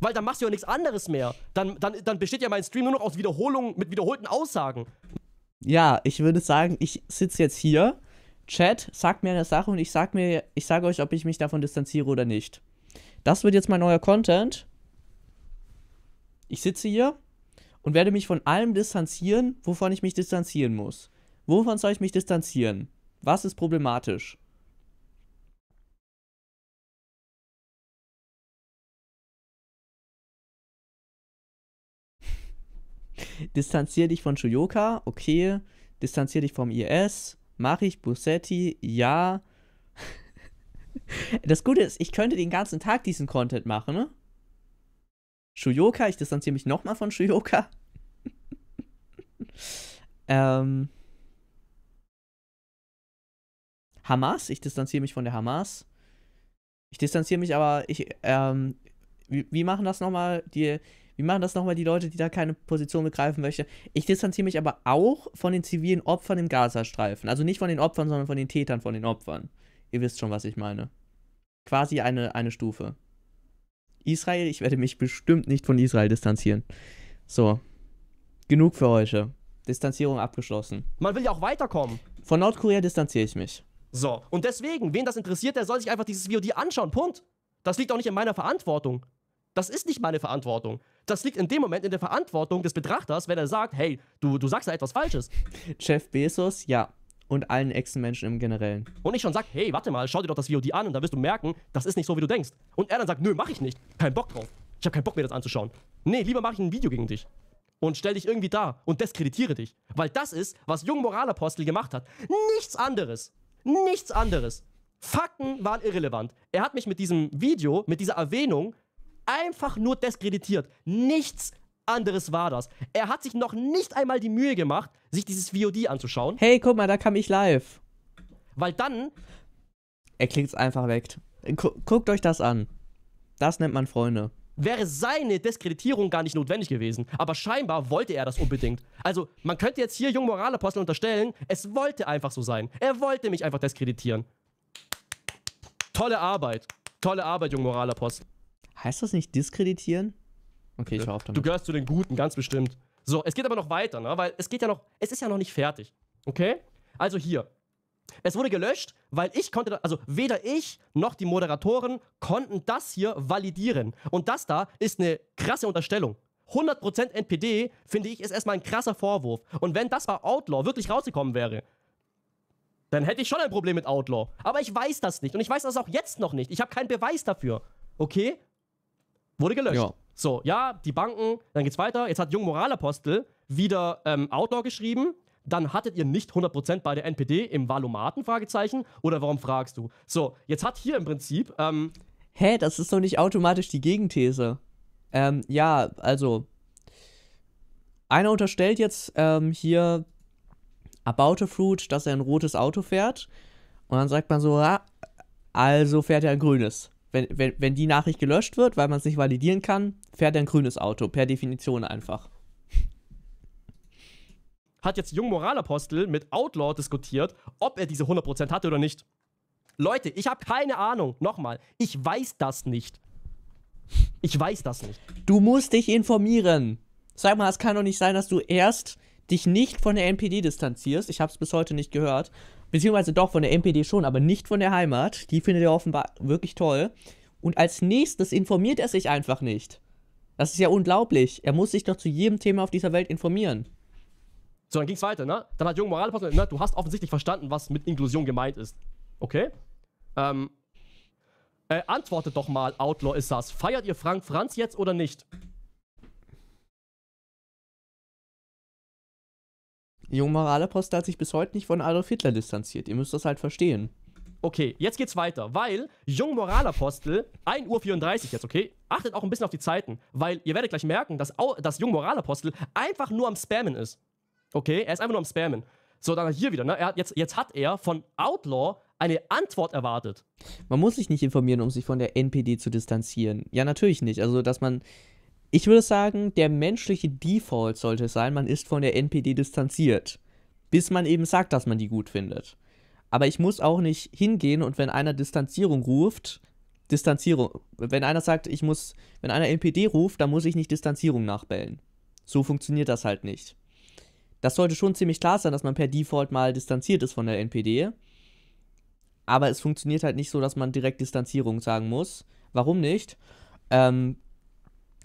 Weil dann machst du ja nichts anderes mehr. Dann, dann, dann besteht ja mein Stream nur noch aus Wiederholungen mit wiederholten Aussagen. Ja, ich würde sagen, ich sitze jetzt hier. Chat, sagt mir eine Sache und ich sag mir, ich sage euch, ob ich mich davon distanziere oder nicht. Das wird jetzt mein neuer Content. Ich sitze hier und werde mich von allem distanzieren, wovon ich mich distanzieren muss. Wovon soll ich mich distanzieren? Was ist problematisch? Distanzier dich von Shuyoka, okay. Distanzier dich vom IS, Mach ich. Bussetti, ja. Das Gute ist, ich könnte den ganzen Tag diesen Content machen, ne? Shuyoka, ich distanziere mich nochmal von Shuyoka. ähm. Hamas, ich distanziere mich von der Hamas. Ich distanziere mich aber, ich, ähm, wie, wie machen das nochmal die, wie machen das nochmal die Leute, die da keine Position begreifen möchten? Ich distanziere mich aber auch von den zivilen Opfern im Gazastreifen. Also nicht von den Opfern, sondern von den Tätern von den Opfern. Ihr wisst schon, was ich meine. Quasi eine, eine Stufe. Israel, ich werde mich bestimmt nicht von Israel distanzieren. So. Genug für heute. Distanzierung abgeschlossen. Man will ja auch weiterkommen. Von Nordkorea distanziere ich mich. So, und deswegen, wen das interessiert, der soll sich einfach dieses VOD anschauen. Punkt. Das liegt auch nicht in meiner Verantwortung. Das ist nicht meine Verantwortung. Das liegt in dem Moment in der Verantwortung des Betrachters, wenn er sagt, hey, du, du sagst da etwas Falsches. Jeff Bezos, ja, und allen Echsenmenschen im Generellen. Und ich schon sag, hey, warte mal, schau dir doch das VOD an und da wirst du merken, das ist nicht so, wie du denkst. Und er dann sagt, nö, mach ich nicht. Kein Bock drauf. Ich habe keinen Bock, mir das anzuschauen. Nee, lieber mache ich ein Video gegen dich. Und stell dich irgendwie da und diskreditiere dich. Weil das ist, was Jung Moralapostel gemacht hat. Nichts anderes. Nichts anderes. Fakten waren irrelevant. Er hat mich mit diesem Video, mit dieser Erwähnung einfach nur diskreditiert. Nichts anderes war das. Er hat sich noch nicht einmal die Mühe gemacht, sich dieses VOD anzuschauen. Hey, guck mal, da kam ich live. Weil dann. Er klickt's einfach weg. Guckt euch das an. Das nennt man Freunde. Wäre seine Diskreditierung gar nicht notwendig gewesen. Aber scheinbar wollte er das unbedingt. Also, man könnte jetzt hier Jung Moralapostel unterstellen, es wollte einfach so sein. Er wollte mich einfach diskreditieren. Tolle Arbeit. Tolle Arbeit, Jung Moralapostel. Heißt das nicht diskreditieren? Okay, ich ne? war damit. Du gehörst zu den Guten, ganz bestimmt. So, es geht aber noch weiter, ne? Weil es geht ja noch, es ist ja noch nicht fertig. Okay? Also hier. Es wurde gelöscht, weil ich konnte, also weder ich noch die Moderatoren konnten das hier validieren. Und das da ist eine krasse Unterstellung. 100% NPD, finde ich, ist erstmal ein krasser Vorwurf. Und wenn das bei Outlaw wirklich rausgekommen wäre, dann hätte ich schon ein Problem mit Outlaw. Aber ich weiß das nicht. Und ich weiß das auch jetzt noch nicht. Ich habe keinen Beweis dafür. Okay? Wurde gelöscht. Ja. So, ja, die Banken, dann geht's weiter. Jetzt hat Jung Moralapostel wieder ähm, Outlaw geschrieben. Dann hattet ihr nicht 100% bei der NPD im Valomaten? Fragezeichen. Oder warum fragst du? So, jetzt hat hier im Prinzip. Ähm, Hä, das ist doch nicht automatisch die Gegenthese. Ähm, ja, also. Einer unterstellt jetzt ähm, hier About a Fruit, dass er ein rotes Auto fährt. Und dann sagt man so, ah, also fährt er ein grünes wenn, wenn, wenn die Nachricht gelöscht wird, weil man es nicht validieren kann, fährt er ein grünes Auto, per Definition einfach. Hat jetzt Jung Moralapostel mit Outlaw diskutiert, ob er diese 100% hatte oder nicht. Leute, ich habe keine Ahnung. Nochmal, ich weiß das nicht. Ich weiß das nicht. Du musst dich informieren. Sag mal, es kann doch nicht sein, dass du erst dich nicht von der NPD distanzierst. Ich habe es bis heute nicht gehört. Beziehungsweise doch von der MPD schon, aber nicht von der Heimat. Die findet er offenbar wirklich toll. Und als nächstes informiert er sich einfach nicht. Das ist ja unglaublich. Er muss sich doch zu jedem Thema auf dieser Welt informieren. So, dann ging's weiter, ne? Dann hat Jung Moral ne, du hast offensichtlich verstanden, was mit Inklusion gemeint ist. Okay? Ähm, äh, antwortet doch mal, Outlaw Issas. Feiert ihr Frank Franz jetzt oder nicht? Jung Moralapostel hat sich bis heute nicht von Adolf Hitler distanziert. Ihr müsst das halt verstehen. Okay, jetzt geht's weiter, weil Jung Moralapostel, 1 Uhr jetzt, okay? Achtet auch ein bisschen auf die Zeiten, weil ihr werdet gleich merken, dass, dass Jung Moralapostel einfach nur am Spammen ist. Okay, er ist einfach nur am Spammen. So, dann hier wieder, ne? Er hat jetzt, jetzt hat er von Outlaw eine Antwort erwartet. Man muss sich nicht informieren, um sich von der NPD zu distanzieren. Ja, natürlich nicht. Also, dass man ich würde sagen, der menschliche Default sollte sein, man ist von der NPD distanziert. Bis man eben sagt, dass man die gut findet. Aber ich muss auch nicht hingehen und wenn einer Distanzierung ruft, Distanzierung, wenn einer sagt, ich muss, wenn einer NPD ruft, dann muss ich nicht Distanzierung nachbellen. So funktioniert das halt nicht. Das sollte schon ziemlich klar sein, dass man per Default mal distanziert ist von der NPD. Aber es funktioniert halt nicht so, dass man direkt Distanzierung sagen muss. Warum nicht? Ähm,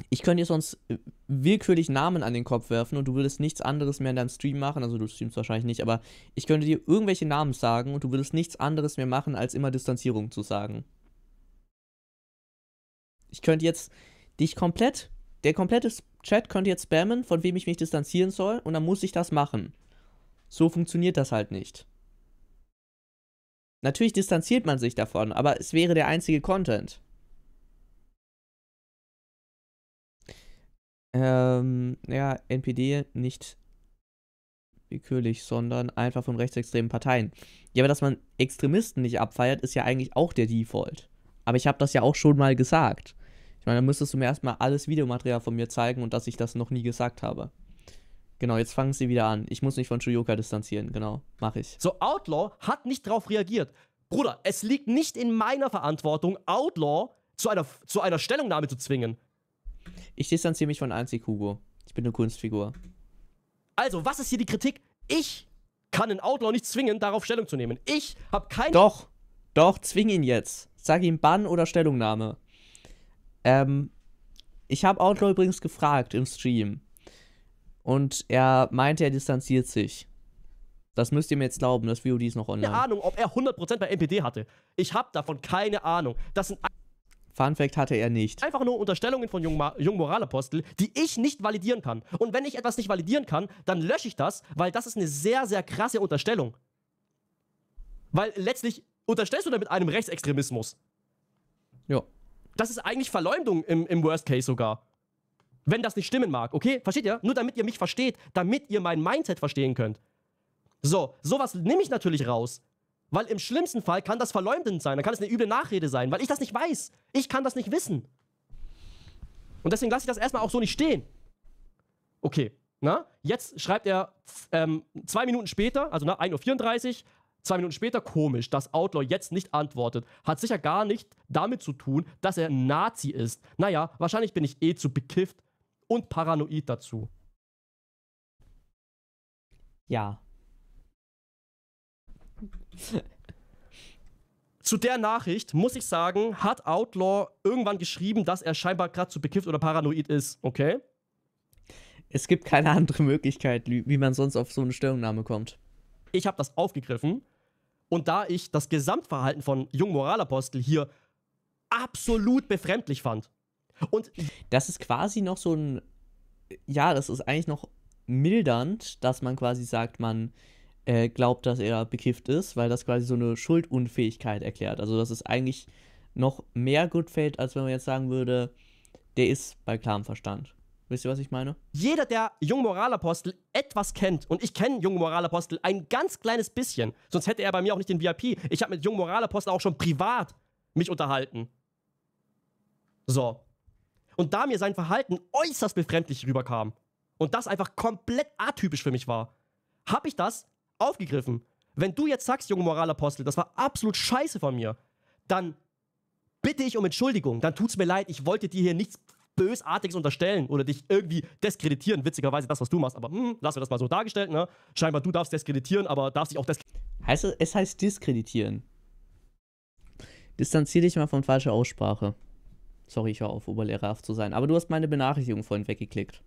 ich könnte dir sonst äh, willkürlich Namen an den Kopf werfen und du würdest nichts anderes mehr in deinem Stream machen. Also du streamst wahrscheinlich nicht, aber ich könnte dir irgendwelche Namen sagen und du würdest nichts anderes mehr machen, als immer Distanzierung zu sagen. Ich könnte jetzt dich komplett, der komplette Chat könnte jetzt spammen, von wem ich mich distanzieren soll und dann muss ich das machen. So funktioniert das halt nicht. Natürlich distanziert man sich davon, aber es wäre der einzige Content. ähm, ja, NPD nicht willkürlich, sondern einfach von rechtsextremen Parteien. Ja, aber dass man Extremisten nicht abfeiert, ist ja eigentlich auch der Default. Aber ich habe das ja auch schon mal gesagt. Ich meine, dann müsstest du mir erstmal alles Videomaterial von mir zeigen und dass ich das noch nie gesagt habe. Genau, jetzt fangen sie wieder an. Ich muss mich von Shuyoka distanzieren, genau, Mach ich. So, Outlaw hat nicht darauf reagiert. Bruder, es liegt nicht in meiner Verantwortung, Outlaw zu einer, zu einer Stellungnahme zu zwingen. Ich distanziere mich von Einzig Hugo. Ich bin eine Kunstfigur. Also, was ist hier die Kritik? Ich kann einen Outlaw nicht zwingen, darauf Stellung zu nehmen. Ich habe keine. Doch, doch, zwing ihn jetzt. Sag ihm Bann oder Stellungnahme. Ähm, ich habe Outlaw übrigens gefragt im Stream. Und er meinte, er distanziert sich. Das müsst ihr mir jetzt glauben, das VOD ist noch online. Keine Ahnung, ob er 100% bei MPD hatte. Ich habe davon keine Ahnung. Das sind Fun Fact hatte er nicht. Einfach nur Unterstellungen von Jung, Jung Moralapostel, die ich nicht validieren kann. Und wenn ich etwas nicht validieren kann, dann lösche ich das, weil das ist eine sehr, sehr krasse Unterstellung. Weil letztlich unterstellst du damit einem Rechtsextremismus. Ja. Das ist eigentlich Verleumdung im, im Worst Case sogar. Wenn das nicht stimmen mag, okay? Versteht ihr? Nur damit ihr mich versteht, damit ihr mein Mindset verstehen könnt. So, sowas nehme ich natürlich raus. Weil im schlimmsten Fall kann das verleumdend sein, dann kann es eine üble Nachrede sein, weil ich das nicht weiß. Ich kann das nicht wissen. Und deswegen lasse ich das erstmal auch so nicht stehen. Okay, na, jetzt schreibt er ähm, zwei Minuten später, also nach 1.34 Uhr, zwei Minuten später, komisch, dass Outlaw jetzt nicht antwortet. Hat sicher gar nicht damit zu tun, dass er ein Nazi ist. Naja, wahrscheinlich bin ich eh zu bekifft und paranoid dazu. Ja, Zu der Nachricht, muss ich sagen, hat Outlaw irgendwann geschrieben, dass er scheinbar gerade zu bekifft oder paranoid ist, okay? Es gibt keine andere Möglichkeit, wie man sonst auf so eine Stellungnahme kommt. Ich habe das aufgegriffen und da ich das Gesamtverhalten von Jung Moralapostel hier absolut befremdlich fand. Und das ist quasi noch so ein, ja, das ist eigentlich noch mildernd, dass man quasi sagt, man äh, glaubt, dass er bekifft ist, weil das quasi so eine Schuldunfähigkeit erklärt. Also das ist eigentlich noch mehr Goodfate, als wenn man jetzt sagen würde, der ist bei klarem Verstand. Wisst ihr, was ich meine? Jeder, der Jungmoralapostel etwas kennt, und ich kenne Jungmoralapostel ein ganz kleines bisschen, sonst hätte er bei mir auch nicht den VIP. Ich habe mit Jungmoralapostel auch schon privat mich unterhalten. So. Und da mir sein Verhalten äußerst befremdlich rüberkam und das einfach komplett atypisch für mich war, habe ich das aufgegriffen. Wenn du jetzt sagst, junge Moralapostel, das war absolut scheiße von mir, dann bitte ich um Entschuldigung. Dann tut's mir leid, ich wollte dir hier nichts Bösartiges unterstellen oder dich irgendwie diskreditieren. Witzigerweise das, was du machst, aber hm, lassen wir das mal so dargestellt, ne? Scheinbar du darfst diskreditieren, aber darfst dich auch diskreditieren. Heißt es, es heißt diskreditieren. Distanzier dich mal von falscher Aussprache. Sorry, ich höre auf, oberlehrerhaft zu sein. Aber du hast meine Benachrichtigung vorhin weggeklickt.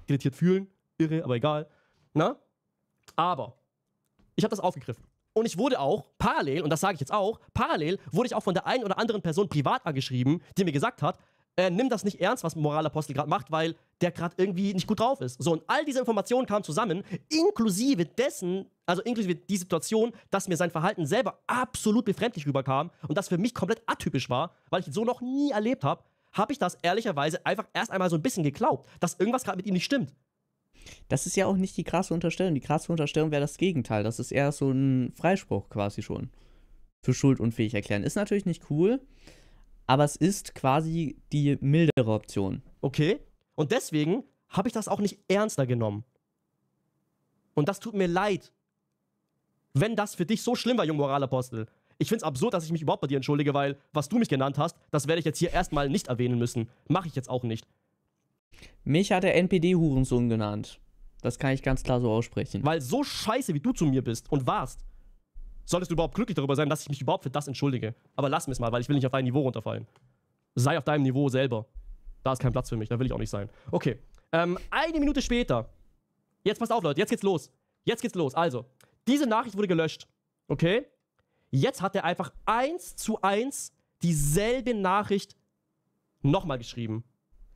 Diskreditiert fühlen, irre, aber egal. Na? Aber ich habe das aufgegriffen. Und ich wurde auch parallel, und das sage ich jetzt auch, parallel wurde ich auch von der einen oder anderen Person privat angeschrieben, die mir gesagt hat, äh, nimm das nicht ernst, was Moralapostel gerade macht, weil der gerade irgendwie nicht gut drauf ist. So, und all diese Informationen kamen zusammen, inklusive dessen, also inklusive die Situation, dass mir sein Verhalten selber absolut befremdlich rüberkam und das für mich komplett atypisch war, weil ich es so noch nie erlebt habe, habe ich das ehrlicherweise einfach erst einmal so ein bisschen geglaubt, dass irgendwas gerade mit ihm nicht stimmt. Das ist ja auch nicht die krasse Unterstellung. Die krasse Unterstellung wäre das Gegenteil. Das ist eher so ein Freispruch quasi schon. Für schuldunfähig erklären. Ist natürlich nicht cool, aber es ist quasi die mildere Option. Okay. Und deswegen habe ich das auch nicht ernster genommen. Und das tut mir leid. Wenn das für dich so schlimm war, Jung Moralapostel. Ich finde es absurd, dass ich mich überhaupt bei dir entschuldige, weil was du mich genannt hast, das werde ich jetzt hier erstmal nicht erwähnen müssen. Mache ich jetzt auch nicht. Mich hat der NPD-Hurensohn genannt. Das kann ich ganz klar so aussprechen. Weil so scheiße, wie du zu mir bist und warst, solltest du überhaupt glücklich darüber sein, dass ich mich überhaupt für das entschuldige. Aber lass mir's mal, weil ich will nicht auf dein Niveau runterfallen. Sei auf deinem Niveau selber. Da ist kein Platz für mich, da will ich auch nicht sein. Okay. Ähm, eine Minute später. Jetzt passt auf, Leute, jetzt geht's los. Jetzt geht's los. Also, diese Nachricht wurde gelöscht. Okay? Jetzt hat er einfach eins zu eins dieselbe Nachricht nochmal geschrieben.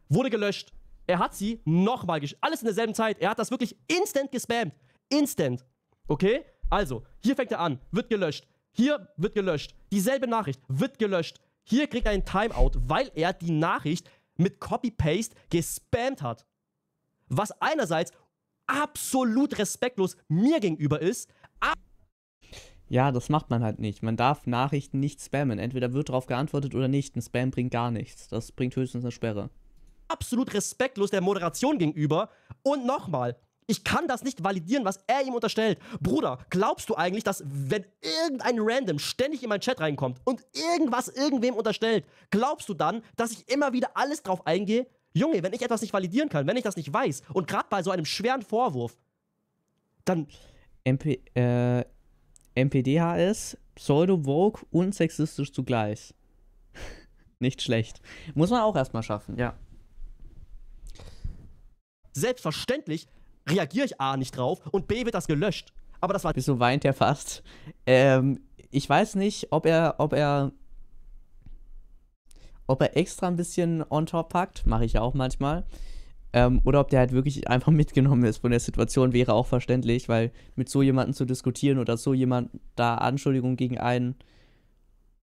Wurde gelöscht. Er hat sie nochmal geschickt. Alles in derselben Zeit. Er hat das wirklich instant gespammt. Instant. Okay? Also, hier fängt er an. Wird gelöscht. Hier wird gelöscht. Dieselbe Nachricht wird gelöscht. Hier kriegt er einen Timeout, weil er die Nachricht mit Copy-Paste gespammt hat. Was einerseits absolut respektlos mir gegenüber ist. Ja, das macht man halt nicht. Man darf Nachrichten nicht spammen. Entweder wird darauf geantwortet oder nicht. Ein Spam bringt gar nichts. Das bringt höchstens eine Sperre absolut respektlos der Moderation gegenüber. Und nochmal, ich kann das nicht validieren, was er ihm unterstellt. Bruder, glaubst du eigentlich, dass wenn irgendein Random ständig in meinen Chat reinkommt und irgendwas irgendwem unterstellt, glaubst du dann, dass ich immer wieder alles drauf eingehe? Junge, wenn ich etwas nicht validieren kann, wenn ich das nicht weiß und gerade bei so einem schweren Vorwurf, dann... MP, äh, MPDHS, pseudo-vogue und sexistisch zugleich. nicht schlecht. Muss man auch erstmal schaffen, ja. Selbstverständlich reagiere ich A nicht drauf und B wird das gelöscht. Aber das war. Wieso weint er fast? Ähm, ich weiß nicht, ob er, ob er, ob er extra ein bisschen on top packt, mache ich ja auch manchmal. Ähm, oder ob der halt wirklich einfach mitgenommen ist von der Situation, wäre auch verständlich, weil mit so jemandem zu diskutieren oder so jemand da Anschuldigungen gegen einen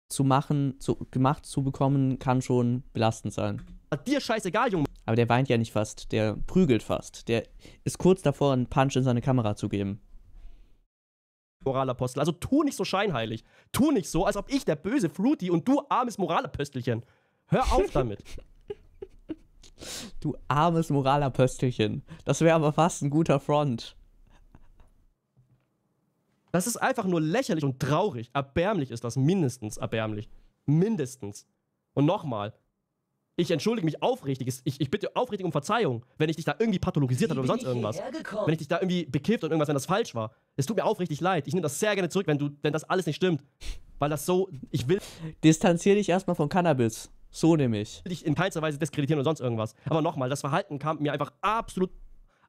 zu machen, zu, gemacht zu bekommen, kann schon belastend sein dir scheißegal, Junge. Aber der weint ja nicht fast, der prügelt fast. Der ist kurz davor, einen Punch in seine Kamera zu geben. Moralapostel. Also tu nicht so scheinheilig. Tu nicht so, als ob ich der böse Fruity und du armes Moralapöstelchen. Hör auf damit. du armes Moralapöstelchen. Das wäre aber fast ein guter Front. Das ist einfach nur lächerlich und traurig. Erbärmlich ist das mindestens erbärmlich. Mindestens. Und nochmal, ich entschuldige mich aufrichtig. Ich, ich, bitte aufrichtig um Verzeihung, wenn ich dich da irgendwie pathologisiert habe oder sonst irgendwas. Wenn ich dich da irgendwie bekifft und irgendwas, wenn das falsch war. Es tut mir aufrichtig leid. Ich nehme das sehr gerne zurück, wenn, du, wenn das alles nicht stimmt. Weil das so, ich will. Distanziere dich erstmal von Cannabis. So nämlich. Ich will dich in keinster Weise diskreditieren oder sonst irgendwas. Aber nochmal, das Verhalten kam mir einfach absolut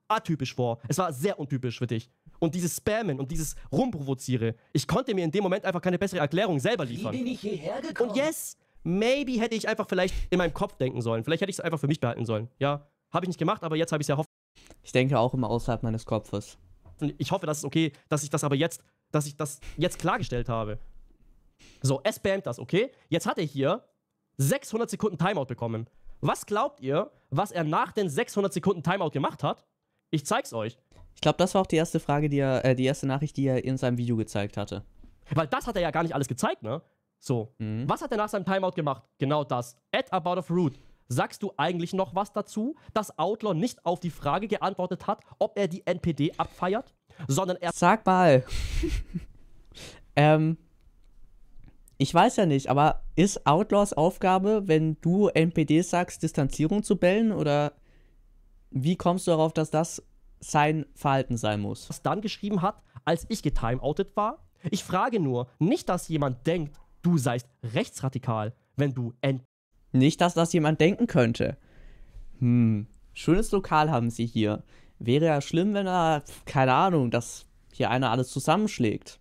atypisch vor. Es war sehr untypisch für dich. Und dieses Spammen und dieses Rumprovoziere, ich konnte mir in dem Moment einfach keine bessere Erklärung selber liefern. Wie bin ich hierher gekommen? Und yes, maybe hätte ich einfach vielleicht in meinem Kopf denken sollen. Vielleicht hätte ich es einfach für mich behalten sollen. Ja, habe ich nicht gemacht, aber jetzt habe ich es ja hoffentlich. Ich denke auch immer außerhalb meines Kopfes. Ich hoffe, das ist okay, dass ich das aber jetzt, dass ich das jetzt klargestellt habe. So, es spammt das, okay? Jetzt hat er hier 600 Sekunden Timeout bekommen. Was glaubt ihr, was er nach den 600 Sekunden Timeout gemacht hat? Ich zeig's euch. Ich glaube, das war auch die erste Frage, die er, äh, die erste Nachricht, die er in seinem Video gezeigt hatte. Weil das hat er ja gar nicht alles gezeigt, ne? So. Mhm. Was hat er nach seinem Timeout gemacht? Genau das. At about of root. Sagst du eigentlich noch was dazu, dass Outlaw nicht auf die Frage geantwortet hat, ob er die NPD abfeiert, sondern er. Sag mal. ähm. Ich weiß ja nicht, aber ist Outlaws Aufgabe, wenn du NPD sagst, Distanzierung zu bellen? Oder wie kommst du darauf, dass das sein Verhalten sein muss? Was dann geschrieben hat, als ich getimeoutet war? Ich frage nur, nicht, dass jemand denkt, du seist rechtsradikal, wenn du ent. Nicht, dass das jemand denken könnte. Hm, schönes Lokal haben sie hier. Wäre ja schlimm, wenn da, keine Ahnung, dass hier einer alles zusammenschlägt.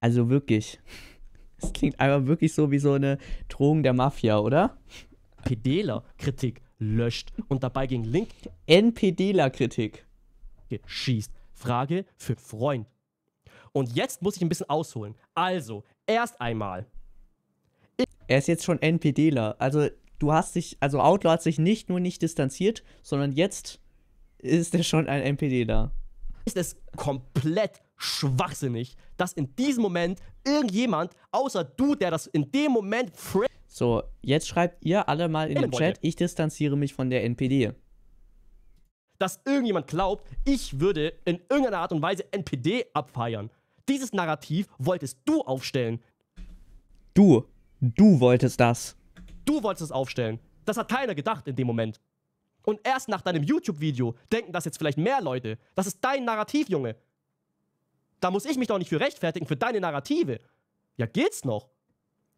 Also wirklich. Das klingt einfach wirklich so wie so eine Drohung der Mafia, oder? npdler kritik löscht und dabei gegen Link. NPDler-Kritik. Schießt. Frage für Freund. Und jetzt muss ich ein bisschen ausholen. Also, erst einmal. Er ist jetzt schon NPDler. Also, du hast dich, also Outlaw hat sich nicht nur nicht distanziert, sondern jetzt ist er schon ein NPDler. Ist es komplett schwachsinnig, dass in diesem Moment irgendjemand, außer du, der das in dem Moment. So, jetzt schreibt ihr alle mal in den Chat, ich distanziere mich von der NPD dass irgendjemand glaubt, ich würde in irgendeiner Art und Weise NPD abfeiern. Dieses Narrativ wolltest du aufstellen. Du, du wolltest das. Du wolltest es aufstellen. Das hat keiner gedacht in dem Moment. Und erst nach deinem YouTube-Video denken das jetzt vielleicht mehr Leute. Das ist dein Narrativ, Junge. Da muss ich mich doch nicht für rechtfertigen, für deine Narrative. Ja, geht's noch?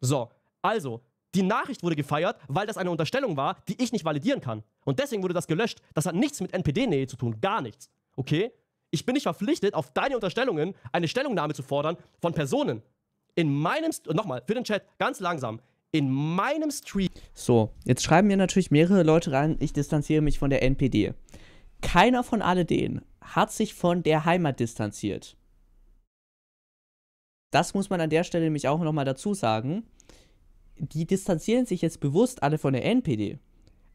So, also, die Nachricht wurde gefeiert, weil das eine Unterstellung war, die ich nicht validieren kann. Und deswegen wurde das gelöscht. Das hat nichts mit NPD-Nähe zu tun, gar nichts. Okay? Ich bin nicht verpflichtet, auf deine Unterstellungen eine Stellungnahme zu fordern von Personen. In meinem, nochmal, für den Chat, ganz langsam in meinem Stream. So, jetzt schreiben mir natürlich mehrere Leute rein, ich distanziere mich von der NPD. Keiner von alledem hat sich von der Heimat distanziert. Das muss man an der Stelle nämlich auch nochmal dazu sagen die distanzieren sich jetzt bewusst alle von der NPD.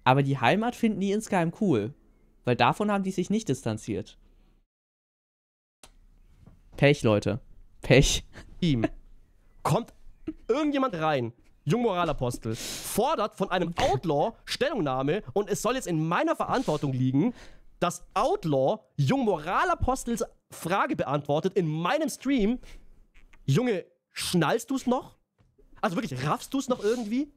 Aber die Heimat finden die insgeheim cool. Weil davon haben die sich nicht distanziert. Pech, Leute. Pech. Ihm. Kommt irgendjemand rein, Jungmoralapostel, fordert von einem Outlaw Stellungnahme und es soll jetzt in meiner Verantwortung liegen, dass Outlaw Jungmoralapostels Frage beantwortet in meinem Stream. Junge, schnallst du's noch? Also wirklich, raffst du es noch irgendwie?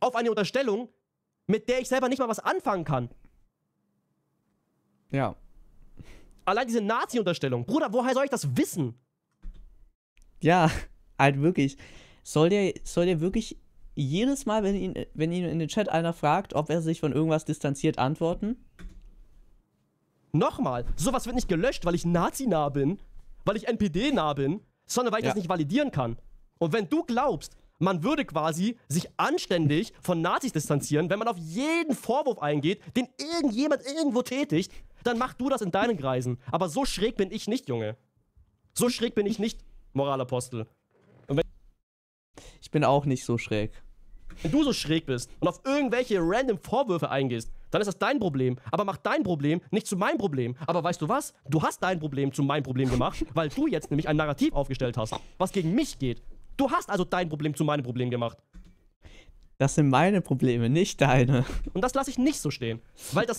Auf eine Unterstellung, mit der ich selber nicht mal was anfangen kann. Ja. Allein diese Nazi-Unterstellung. Bruder, woher soll ich das wissen? Ja, halt wirklich. Soll der, soll der wirklich jedes Mal, wenn ihn, wenn ihn in den Chat einer fragt, ob er sich von irgendwas distanziert, antworten? Nochmal, sowas wird nicht gelöscht, weil ich Nazi-nah bin, weil ich NPD-nah bin, sondern weil ich ja. das nicht validieren kann. Und wenn du glaubst, man würde quasi sich anständig von Nazis distanzieren, wenn man auf jeden Vorwurf eingeht, den irgendjemand irgendwo tätigt, dann mach du das in deinen Kreisen. Aber so schräg bin ich nicht, Junge. So schräg bin ich nicht, Moralapostel. ich bin auch nicht so schräg. Wenn du so schräg bist und auf irgendwelche random Vorwürfe eingehst, dann ist das dein Problem. Aber mach dein Problem nicht zu meinem Problem. Aber weißt du was? Du hast dein Problem zu meinem Problem gemacht, weil du jetzt nämlich ein Narrativ aufgestellt hast, was gegen mich geht. Du hast also dein Problem zu meinem Problem gemacht. Das sind meine Probleme, nicht deine. Und das lasse ich nicht so stehen. Weil das,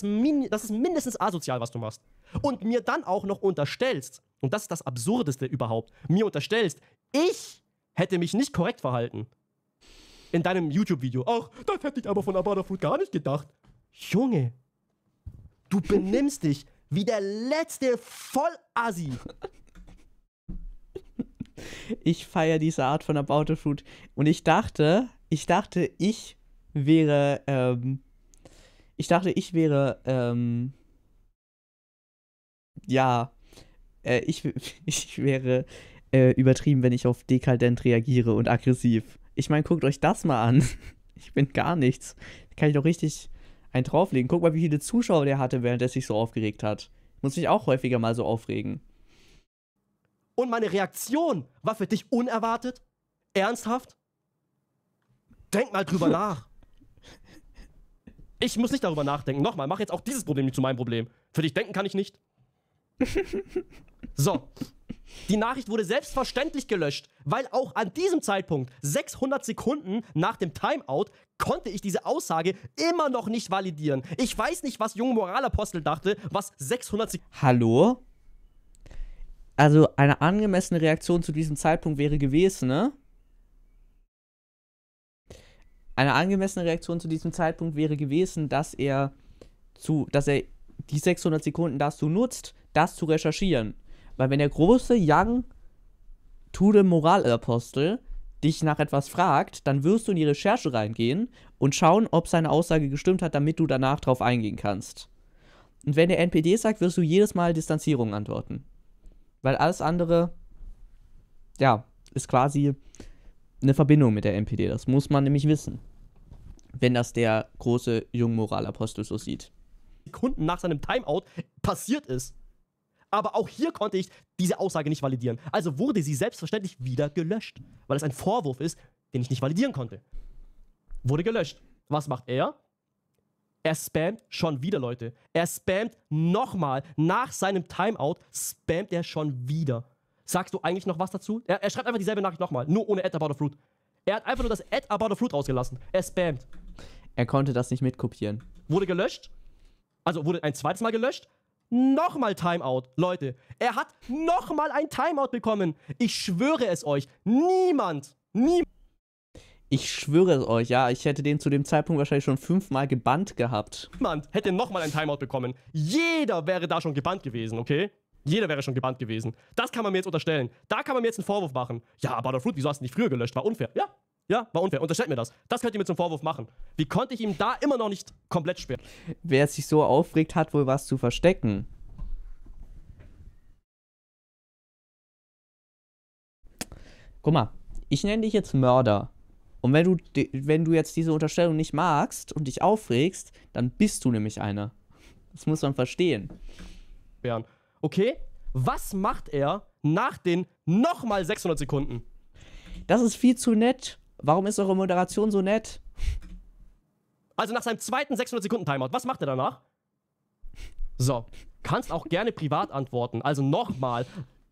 das, ist mindestens asozial, was du machst. Und mir dann auch noch unterstellst, und das ist das Absurdeste überhaupt, mir unterstellst, ich hätte mich nicht korrekt verhalten. In deinem YouTube-Video. Ach, das hätte ich aber von Abada Food gar nicht gedacht. Junge, du benimmst dich wie der letzte Vollasi. Ich feiere diese Art von About Food. Und ich dachte, ich dachte, ich wäre, ähm, ich dachte, ich wäre, ähm, ja, äh, ich, ich wäre äh, übertrieben, wenn ich auf dekadent reagiere und aggressiv. Ich meine, guckt euch das mal an. Ich bin gar nichts. kann ich doch richtig einen drauflegen. Guck mal, wie viele Zuschauer der hatte, während er sich so aufgeregt hat. Muss mich auch häufiger mal so aufregen. Und meine Reaktion war für dich unerwartet? Ernsthaft? Denk mal drüber nach. Ich muss nicht darüber nachdenken. Nochmal, mach jetzt auch dieses Problem nicht zu meinem Problem. Für dich denken kann ich nicht. So. Die Nachricht wurde selbstverständlich gelöscht, weil auch an diesem Zeitpunkt, 600 Sekunden nach dem Timeout, konnte ich diese Aussage immer noch nicht validieren. Ich weiß nicht, was junge Moralapostel dachte, was 600 Sekunden. Hallo? Also, eine angemessene Reaktion zu diesem Zeitpunkt wäre gewesen, ne? Eine angemessene Reaktion zu diesem Zeitpunkt wäre gewesen, dass er zu, dass er die 600 Sekunden dazu nutzt, das zu recherchieren. Weil wenn der große Young Tude Moralapostel dich nach etwas fragt, dann wirst du in die Recherche reingehen und schauen, ob seine Aussage gestimmt hat, damit du danach drauf eingehen kannst. Und wenn der NPD sagt, wirst du jedes Mal Distanzierung antworten. Weil alles andere, ja, ist quasi eine Verbindung mit der NPD. Das muss man nämlich wissen. Wenn das der große Jungmoralapostel so sieht. Sekunden nach seinem Timeout passiert ist. Aber auch hier konnte ich diese Aussage nicht validieren. Also wurde sie selbstverständlich wieder gelöscht, weil es ein Vorwurf ist, den ich nicht validieren konnte. Wurde gelöscht. Was macht er? Er spammt schon wieder Leute. Er spammt nochmal. Nach seinem Timeout spammt er schon wieder. Sagst du eigentlich noch was dazu? Er, er schreibt einfach dieselbe Nachricht nochmal, nur ohne Ad About the Fruit. Er hat einfach nur das Ad About the Fruit rausgelassen. Er spammt. Er konnte das nicht mitkopieren. Wurde gelöscht. Also wurde ein zweites Mal gelöscht nochmal Timeout. Leute, er hat nochmal ein Timeout bekommen. Ich schwöre es euch. Niemand, niemand. Ich schwöre es euch, ja, ich hätte den zu dem Zeitpunkt wahrscheinlich schon fünfmal gebannt gehabt. Niemand hätte nochmal ein Timeout bekommen. Jeder wäre da schon gebannt gewesen, okay? Jeder wäre schon gebannt gewesen. Das kann man mir jetzt unterstellen. Da kann man mir jetzt einen Vorwurf machen. Ja, aber Fruit, wieso hast du nicht früher gelöscht? War unfair. Ja, ja, war unfair. Unterstellt mir das. Das könnt ihr mir zum Vorwurf machen. Wie konnte ich ihm da immer noch nicht komplett sperren? Wer sich so aufregt, hat wohl was zu verstecken. Guck mal, ich nenne dich jetzt Mörder. Und wenn du, wenn du jetzt diese Unterstellung nicht magst und dich aufregst, dann bist du nämlich einer. Das muss man verstehen. Okay, was macht er nach den nochmal 600 Sekunden? Das ist viel zu nett. Warum ist eure Moderation so nett? Also nach seinem zweiten 600-Sekunden-Timeout, was macht er danach? So, kannst auch gerne privat antworten. Also nochmal.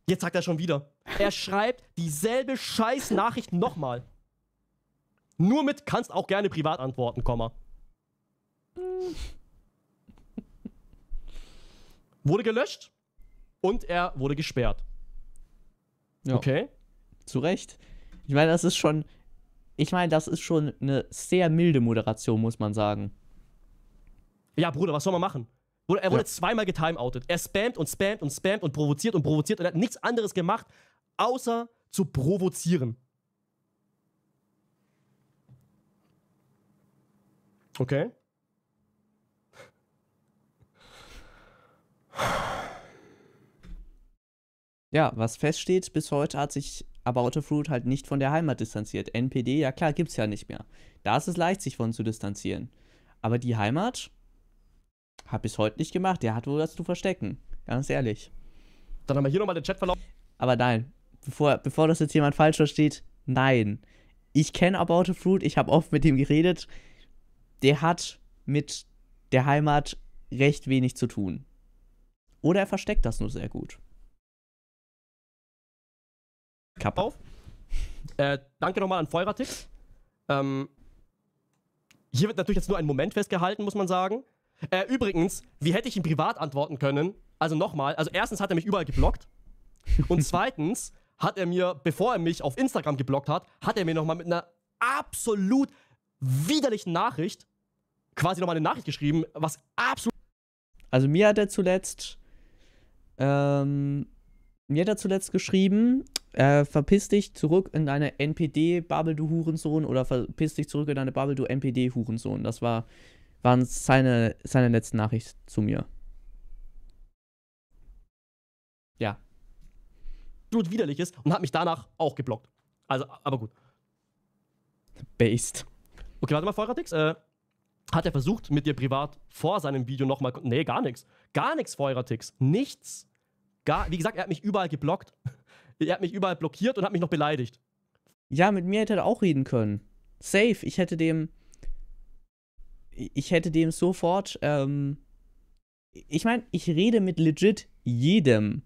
Jetzt sagt er schon wieder. Er schreibt dieselbe Scheiß-Nachricht nochmal. Nur mit kannst auch gerne privat antworten, Komma. Wurde gelöscht und er wurde gesperrt. Ja. Okay. Zu Recht. Ich meine, das ist schon, ich meine, das ist schon eine sehr milde Moderation, muss man sagen. Ja, Bruder, was soll man machen? Er wurde ja. zweimal getimeoutet. Er spammt und spammt und spammt und provoziert und provoziert und hat nichts anderes gemacht, außer zu provozieren. Okay. Ja, was feststeht, bis heute hat sich About a Fruit halt nicht von der Heimat distanziert. NPD, ja klar, gibt's ja nicht mehr. Da ist es leicht, sich von zu distanzieren. Aber die Heimat hat bis heute nicht gemacht. Der hat wohl was zu verstecken. Ganz ehrlich. Dann haben wir hier nochmal den Chatverlauf. Aber nein, bevor, bevor das jetzt jemand falsch versteht, nein. Ich kenne About a Fruit, ich habe oft mit ihm geredet. Der hat mit der Heimat recht wenig zu tun. Oder er versteckt das nur sehr gut. Kapp auf. Äh, danke nochmal an Feuertix. Ähm, hier wird natürlich jetzt nur ein Moment festgehalten, muss man sagen. Äh, übrigens, wie hätte ich ihm privat antworten können? Also nochmal, also erstens hat er mich überall geblockt. und zweitens hat er mir, bevor er mich auf Instagram geblockt hat, hat er mir nochmal mit einer absolut widerlichen Nachricht quasi nochmal eine Nachricht geschrieben, was absolut. Also mir hat er zuletzt, ähm, mir hat er zuletzt geschrieben, äh, verpiss dich zurück in deine NPD-Bubble, du Hurensohn, oder verpiss dich zurück in deine Bubble, du NPD-Hurensohn. Das war, waren seine, seine letzten Nachricht zu mir. Ja. Blut widerlich ist und hat mich danach auch geblockt. Also, aber gut. Based. Okay, warte mal, Feuertix. Äh, hat er versucht, mit dir privat vor seinem Video nochmal. Nee, gar nichts. Gar nichts, Feuertix. Nichts. Gar, wie gesagt, er hat mich überall geblockt. Er hat mich überall blockiert und hat mich noch beleidigt. Ja, mit mir hätte er auch reden können. Safe. Ich hätte dem. Ich hätte dem sofort. Ähm, ich meine, ich rede mit legit jedem.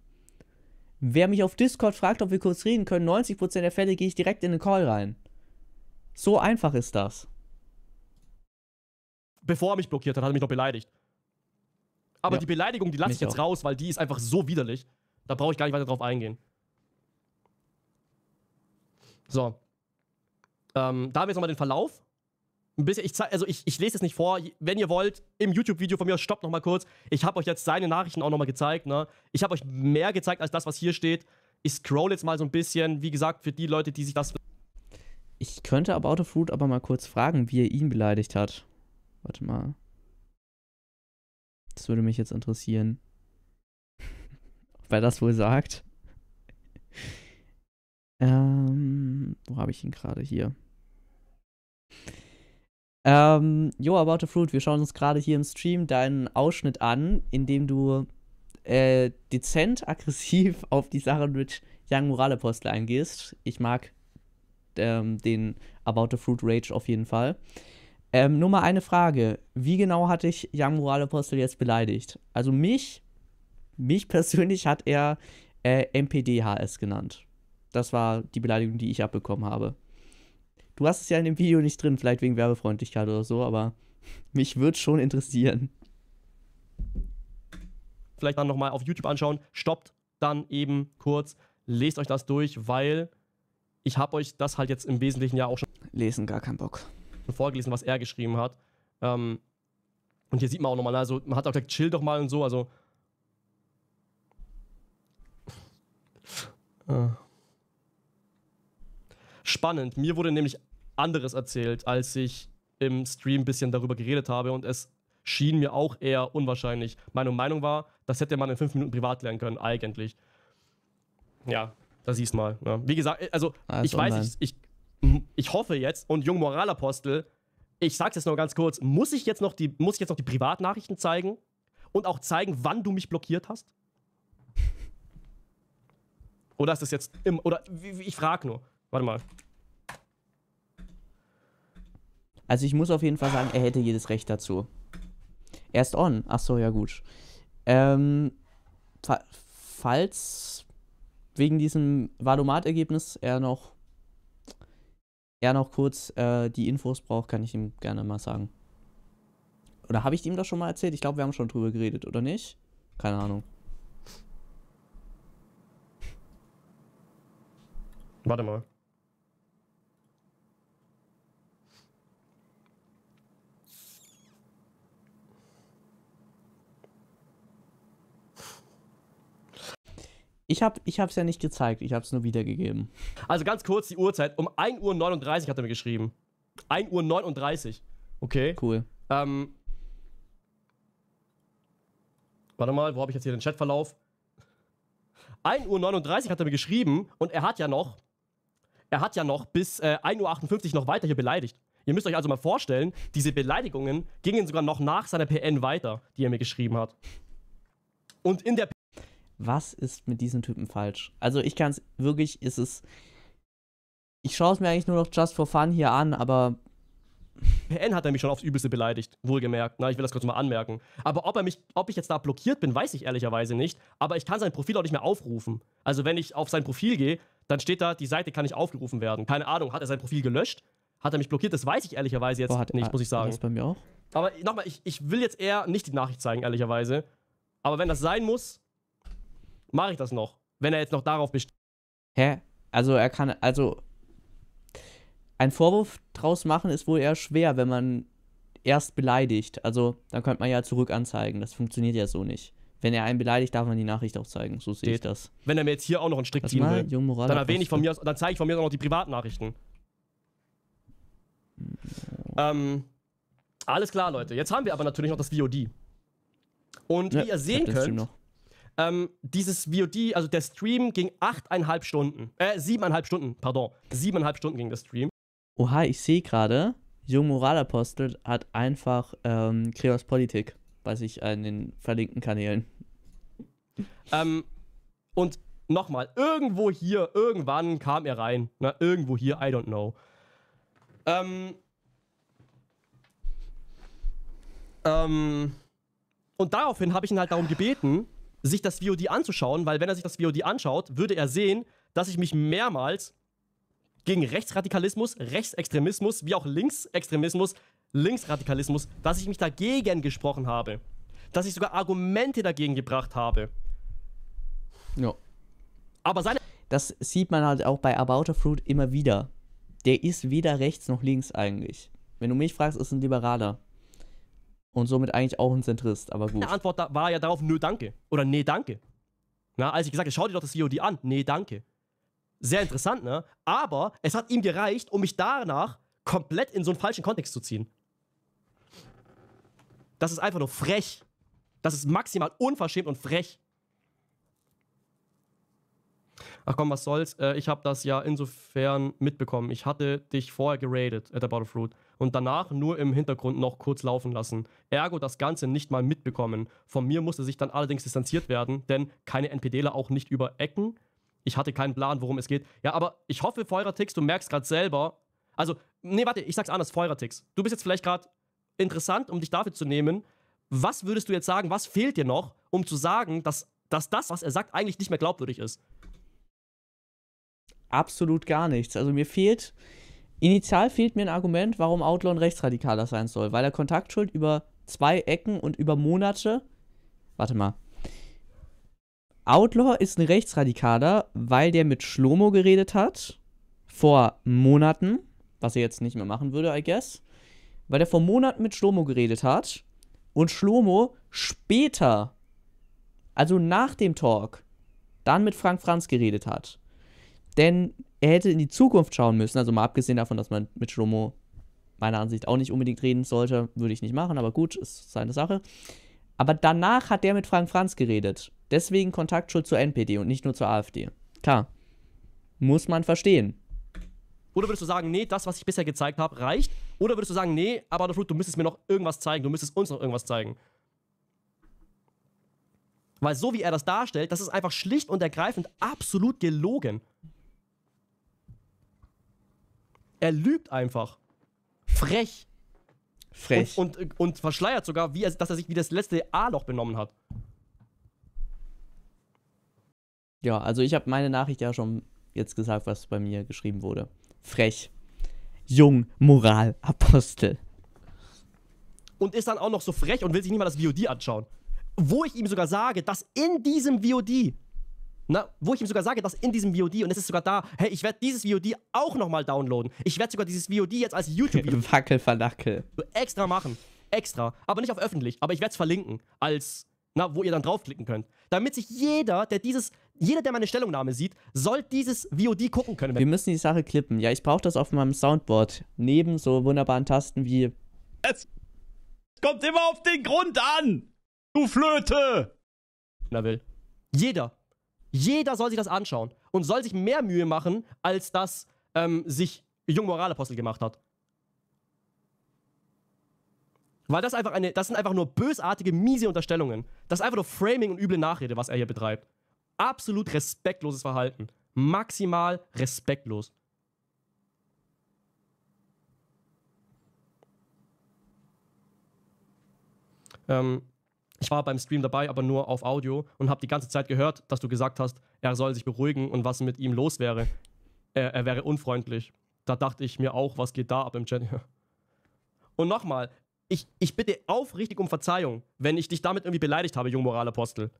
Wer mich auf Discord fragt, ob wir kurz reden können, 90% der Fälle gehe ich direkt in den Call rein. So einfach ist das. Bevor er mich blockiert hat, hat er mich noch beleidigt. Aber ja. die Beleidigung, die lasse ich jetzt auch. raus, weil die ist einfach so widerlich. Da brauche ich gar nicht weiter drauf eingehen. So. Ähm, da haben wir jetzt nochmal den Verlauf. Ein bisschen, ich, also ich, ich lese es nicht vor. Wenn ihr wollt, im YouTube-Video von mir, stoppt nochmal kurz. Ich habe euch jetzt seine Nachrichten auch nochmal gezeigt. Ne? Ich habe euch mehr gezeigt als das, was hier steht. Ich scroll jetzt mal so ein bisschen. Wie gesagt, für die Leute, die sich das. Ich könnte About of Root aber mal kurz fragen, wie er ihn beleidigt hat. Warte mal. Das würde mich jetzt interessieren. Wer das wohl sagt. Ähm, wo habe ich ihn gerade hier? Ähm, Yo, About the Fruit, wir schauen uns gerade hier im Stream deinen Ausschnitt an, in dem du äh, dezent aggressiv auf die Sache mit Young Moralapostel eingehst. Ich mag ähm, den About the Fruit Rage auf jeden Fall. Ähm, nur mal eine Frage. Wie genau hat dich Young Moralapostel jetzt beleidigt? Also mich, mich persönlich hat er äh, MPDHS genannt. Das war die Beleidigung, die ich abbekommen habe. Du hast es ja in dem Video nicht drin, vielleicht wegen Werbefreundlichkeit oder so, aber mich würde schon interessieren. Vielleicht dann nochmal auf YouTube anschauen. Stoppt dann eben kurz, lest euch das durch, weil ich habe euch das halt jetzt im Wesentlichen ja auch schon. Lesen, gar keinen Bock. Vorgelesen, was er geschrieben hat. Ähm, und hier sieht man auch nochmal, also man hat auch gesagt, chill doch mal und so, also. Ah spannend. Mir wurde nämlich anderes erzählt, als ich im Stream ein bisschen darüber geredet habe und es schien mir auch eher unwahrscheinlich. Meine Meinung war, das hätte man in fünf Minuten privat lernen können, eigentlich. Ja, da siehst du mal. Ja. Ne? Wie gesagt, äh, also Alles ah, ich weiß, ich, ich, ich hoffe jetzt und Jung Moralapostel, ich sag's jetzt nur ganz kurz, muss ich jetzt noch die, muss ich jetzt noch die Privatnachrichten zeigen und auch zeigen, wann du mich blockiert hast? Oder ist das jetzt im, oder ich frage nur. Warte mal. Also ich muss auf jeden Fall sagen, er hätte jedes Recht dazu. Er ist on. Achso, ja gut. Ähm, fa falls wegen diesem Vadomat-Ergebnis er noch, er noch kurz äh, die Infos braucht, kann ich ihm gerne mal sagen. Oder habe ich ihm das schon mal erzählt? Ich glaube, wir haben schon drüber geredet, oder nicht? Keine Ahnung. Warte mal. Ich habe es ich hab's ja nicht gezeigt, ich habe es nur wiedergegeben. Also ganz kurz die Uhrzeit. Um 1.39 Uhr hat er mir geschrieben. 1.39 Uhr. Okay. Cool. Ähm, warte mal, wo habe ich jetzt hier den Chatverlauf? 1.39 Uhr hat er mir geschrieben und er hat ja noch, er hat ja noch bis äh, 1.58 Uhr noch weiter hier beleidigt. Ihr müsst euch also mal vorstellen, diese Beleidigungen gingen sogar noch nach seiner PN weiter, die er mir geschrieben hat. Und in der was ist mit diesem Typen falsch? Also ich kann es wirklich, ist es. Ich schaue es mir eigentlich nur noch just for fun hier an, aber. PN hat er mich schon aufs Übelste beleidigt, wohlgemerkt. Na, ich will das kurz mal anmerken. Aber ob er mich, ob ich jetzt da blockiert bin, weiß ich ehrlicherweise nicht. Aber ich kann sein Profil auch nicht mehr aufrufen. Also wenn ich auf sein Profil gehe, dann steht da, die Seite kann nicht aufgerufen werden. Keine Ahnung, hat er sein Profil gelöscht? Hat er mich blockiert? Das weiß ich ehrlicherweise jetzt Boah, hat, nicht, muss ich sagen. Das bei mir auch. Aber nochmal, ich, ich will jetzt eher nicht die Nachricht zeigen, ehrlicherweise. Aber wenn das sein muss, mache ich das noch, wenn er jetzt noch darauf besteht. Hä? Also er kann, also ein Vorwurf draus machen ist wohl eher schwer, wenn man erst beleidigt. Also dann könnte man ja zurück anzeigen. Das funktioniert ja so nicht. Wenn er einen beleidigt, darf man die Nachricht auch zeigen. So sehe ich das. Wenn er mir jetzt hier auch noch einen Strick das ziehen will, Moral, dann erwähne ich von mir dann zeige ich von mir auch noch die Privatnachrichten. Ähm, alles klar, Leute. Jetzt haben wir aber natürlich noch das VOD. Und ja, wie ihr sehen könnt, noch. Ähm, dieses VOD, also der Stream ging achteinhalb Stunden. Äh, siebeneinhalb Stunden, pardon. Siebeneinhalb Stunden ging der Stream. Oha, ich sehe gerade, Jung Moralapostel hat einfach ähm, Kreos Politik bei sich an den verlinkten Kanälen. Ähm, und nochmal, irgendwo hier, irgendwann kam er rein. Na, irgendwo hier, I don't know. Ähm, ähm, und daraufhin habe ich ihn halt darum gebeten, sich das VOD anzuschauen, weil wenn er sich das VOD anschaut, würde er sehen, dass ich mich mehrmals gegen Rechtsradikalismus, Rechtsextremismus, wie auch Linksextremismus, Linksradikalismus, dass ich mich dagegen gesprochen habe. Dass ich sogar Argumente dagegen gebracht habe. Ja. Aber seine. Das sieht man halt auch bei About a Fruit immer wieder. Der ist weder rechts noch links eigentlich. Wenn du mich fragst, ist ein Liberaler und somit eigentlich auch ein Zentrist, aber gut. Die Antwort war ja darauf, nö, danke. Oder nee, danke. Na, als ich gesagt habe, schau dir doch das VOD an. Nee, danke. Sehr interessant, ne? Aber es hat ihm gereicht, um mich danach komplett in so einen falschen Kontext zu ziehen. Das ist einfach nur frech. Das ist maximal unverschämt und frech. Ach komm, was soll's. Äh, ich habe das ja insofern mitbekommen. Ich hatte dich vorher geradet at About of Fruit und danach nur im Hintergrund noch kurz laufen lassen. Ergo das Ganze nicht mal mitbekommen. Von mir musste sich dann allerdings distanziert werden, denn keine NPDler auch nicht über Ecken. Ich hatte keinen Plan, worum es geht. Ja, aber ich hoffe, Feuertix, du merkst gerade selber. Also, nee, warte, ich sag's anders, Feuertix. Du bist jetzt vielleicht gerade interessant, um dich dafür zu nehmen. Was würdest du jetzt sagen, was fehlt dir noch, um zu sagen, dass, dass das, was er sagt, eigentlich nicht mehr glaubwürdig ist? Absolut gar nichts. Also mir fehlt, Initial fehlt mir ein Argument, warum Outlaw ein Rechtsradikaler sein soll, weil er Kontaktschuld über zwei Ecken und über Monate. Warte mal. Outlaw ist ein Rechtsradikaler, weil der mit Schlomo geredet hat. Vor Monaten. Was er jetzt nicht mehr machen würde, I guess. Weil er vor Monaten mit Schlomo geredet hat. Und Schlomo später, also nach dem Talk, dann mit Frank Franz geredet hat. Denn er hätte in die Zukunft schauen müssen, also mal abgesehen davon, dass man mit Shlomo meiner Ansicht auch nicht unbedingt reden sollte, würde ich nicht machen, aber gut, ist seine Sache. Aber danach hat der mit Frank Franz geredet. Deswegen Kontaktschuld zur NPD und nicht nur zur AfD. Klar. Muss man verstehen. Oder würdest du sagen, nee, das, was ich bisher gezeigt habe, reicht? Oder würdest du sagen, nee, aber du müsstest mir noch irgendwas zeigen, du müsstest uns noch irgendwas zeigen? Weil so wie er das darstellt, das ist einfach schlicht und ergreifend absolut gelogen. Er lügt einfach. Frech. Frech. Und, und, äh, und verschleiert sogar, wie er, dass er sich wie das letzte A-Loch benommen hat. Ja, also ich habe meine Nachricht ja schon jetzt gesagt, was bei mir geschrieben wurde. Frech. Jung, Moral, Apostel. Und ist dann auch noch so frech und will sich nicht mal das VOD anschauen. Wo ich ihm sogar sage, dass in diesem VOD na, wo ich ihm sogar sage, dass in diesem VOD, und es ist sogar da, hey, ich werde dieses VOD auch nochmal downloaden. Ich werde sogar dieses VOD jetzt als YouTube-Video... Wackelverdackel. Extra machen. Extra. Aber nicht auf öffentlich. Aber ich werde es verlinken. Als, na, wo ihr dann draufklicken könnt. Damit sich jeder, der dieses... Jeder, der meine Stellungnahme sieht, soll dieses VOD gucken können. Wir müssen die Sache klippen. Ja, ich brauche das auf meinem Soundboard. Neben so wunderbaren Tasten wie... Es kommt immer auf den Grund an! Du Flöte! Na will. Jeder jeder soll sich das anschauen und soll sich mehr Mühe machen, als das ähm, sich Jung Moralapostel gemacht hat. Weil das einfach eine, das sind einfach nur bösartige, miese Unterstellungen. Das ist einfach nur Framing und üble Nachrede, was er hier betreibt. Absolut respektloses Verhalten. Maximal respektlos. Ähm, ich war beim Stream dabei, aber nur auf Audio und habe die ganze Zeit gehört, dass du gesagt hast, er soll sich beruhigen und was mit ihm los wäre. Er, er wäre unfreundlich. Da dachte ich mir auch, was geht da ab im Chat? Und nochmal, ich, ich bitte aufrichtig um Verzeihung, wenn ich dich damit irgendwie beleidigt habe, Jungmoralapostel.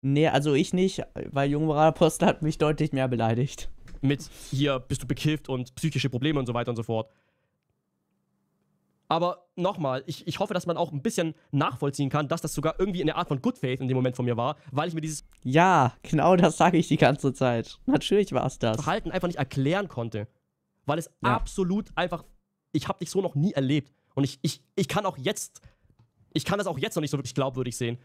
Nee, also ich nicht, weil Jungmoralapostel hat mich deutlich mehr beleidigt. Mit hier bist du bekifft und psychische Probleme und so weiter und so fort. Aber nochmal, ich, ich hoffe, dass man auch ein bisschen nachvollziehen kann, dass das sogar irgendwie eine Art von Good Faith in dem Moment von mir war, weil ich mir dieses. Ja, genau das sage ich die ganze Zeit. Natürlich war es das. Verhalten einfach nicht erklären konnte. Weil es ja. absolut einfach. Ich habe dich so noch nie erlebt. Und ich, ich, ich kann auch jetzt. Ich kann das auch jetzt noch nicht so wirklich glaubwürdig sehen.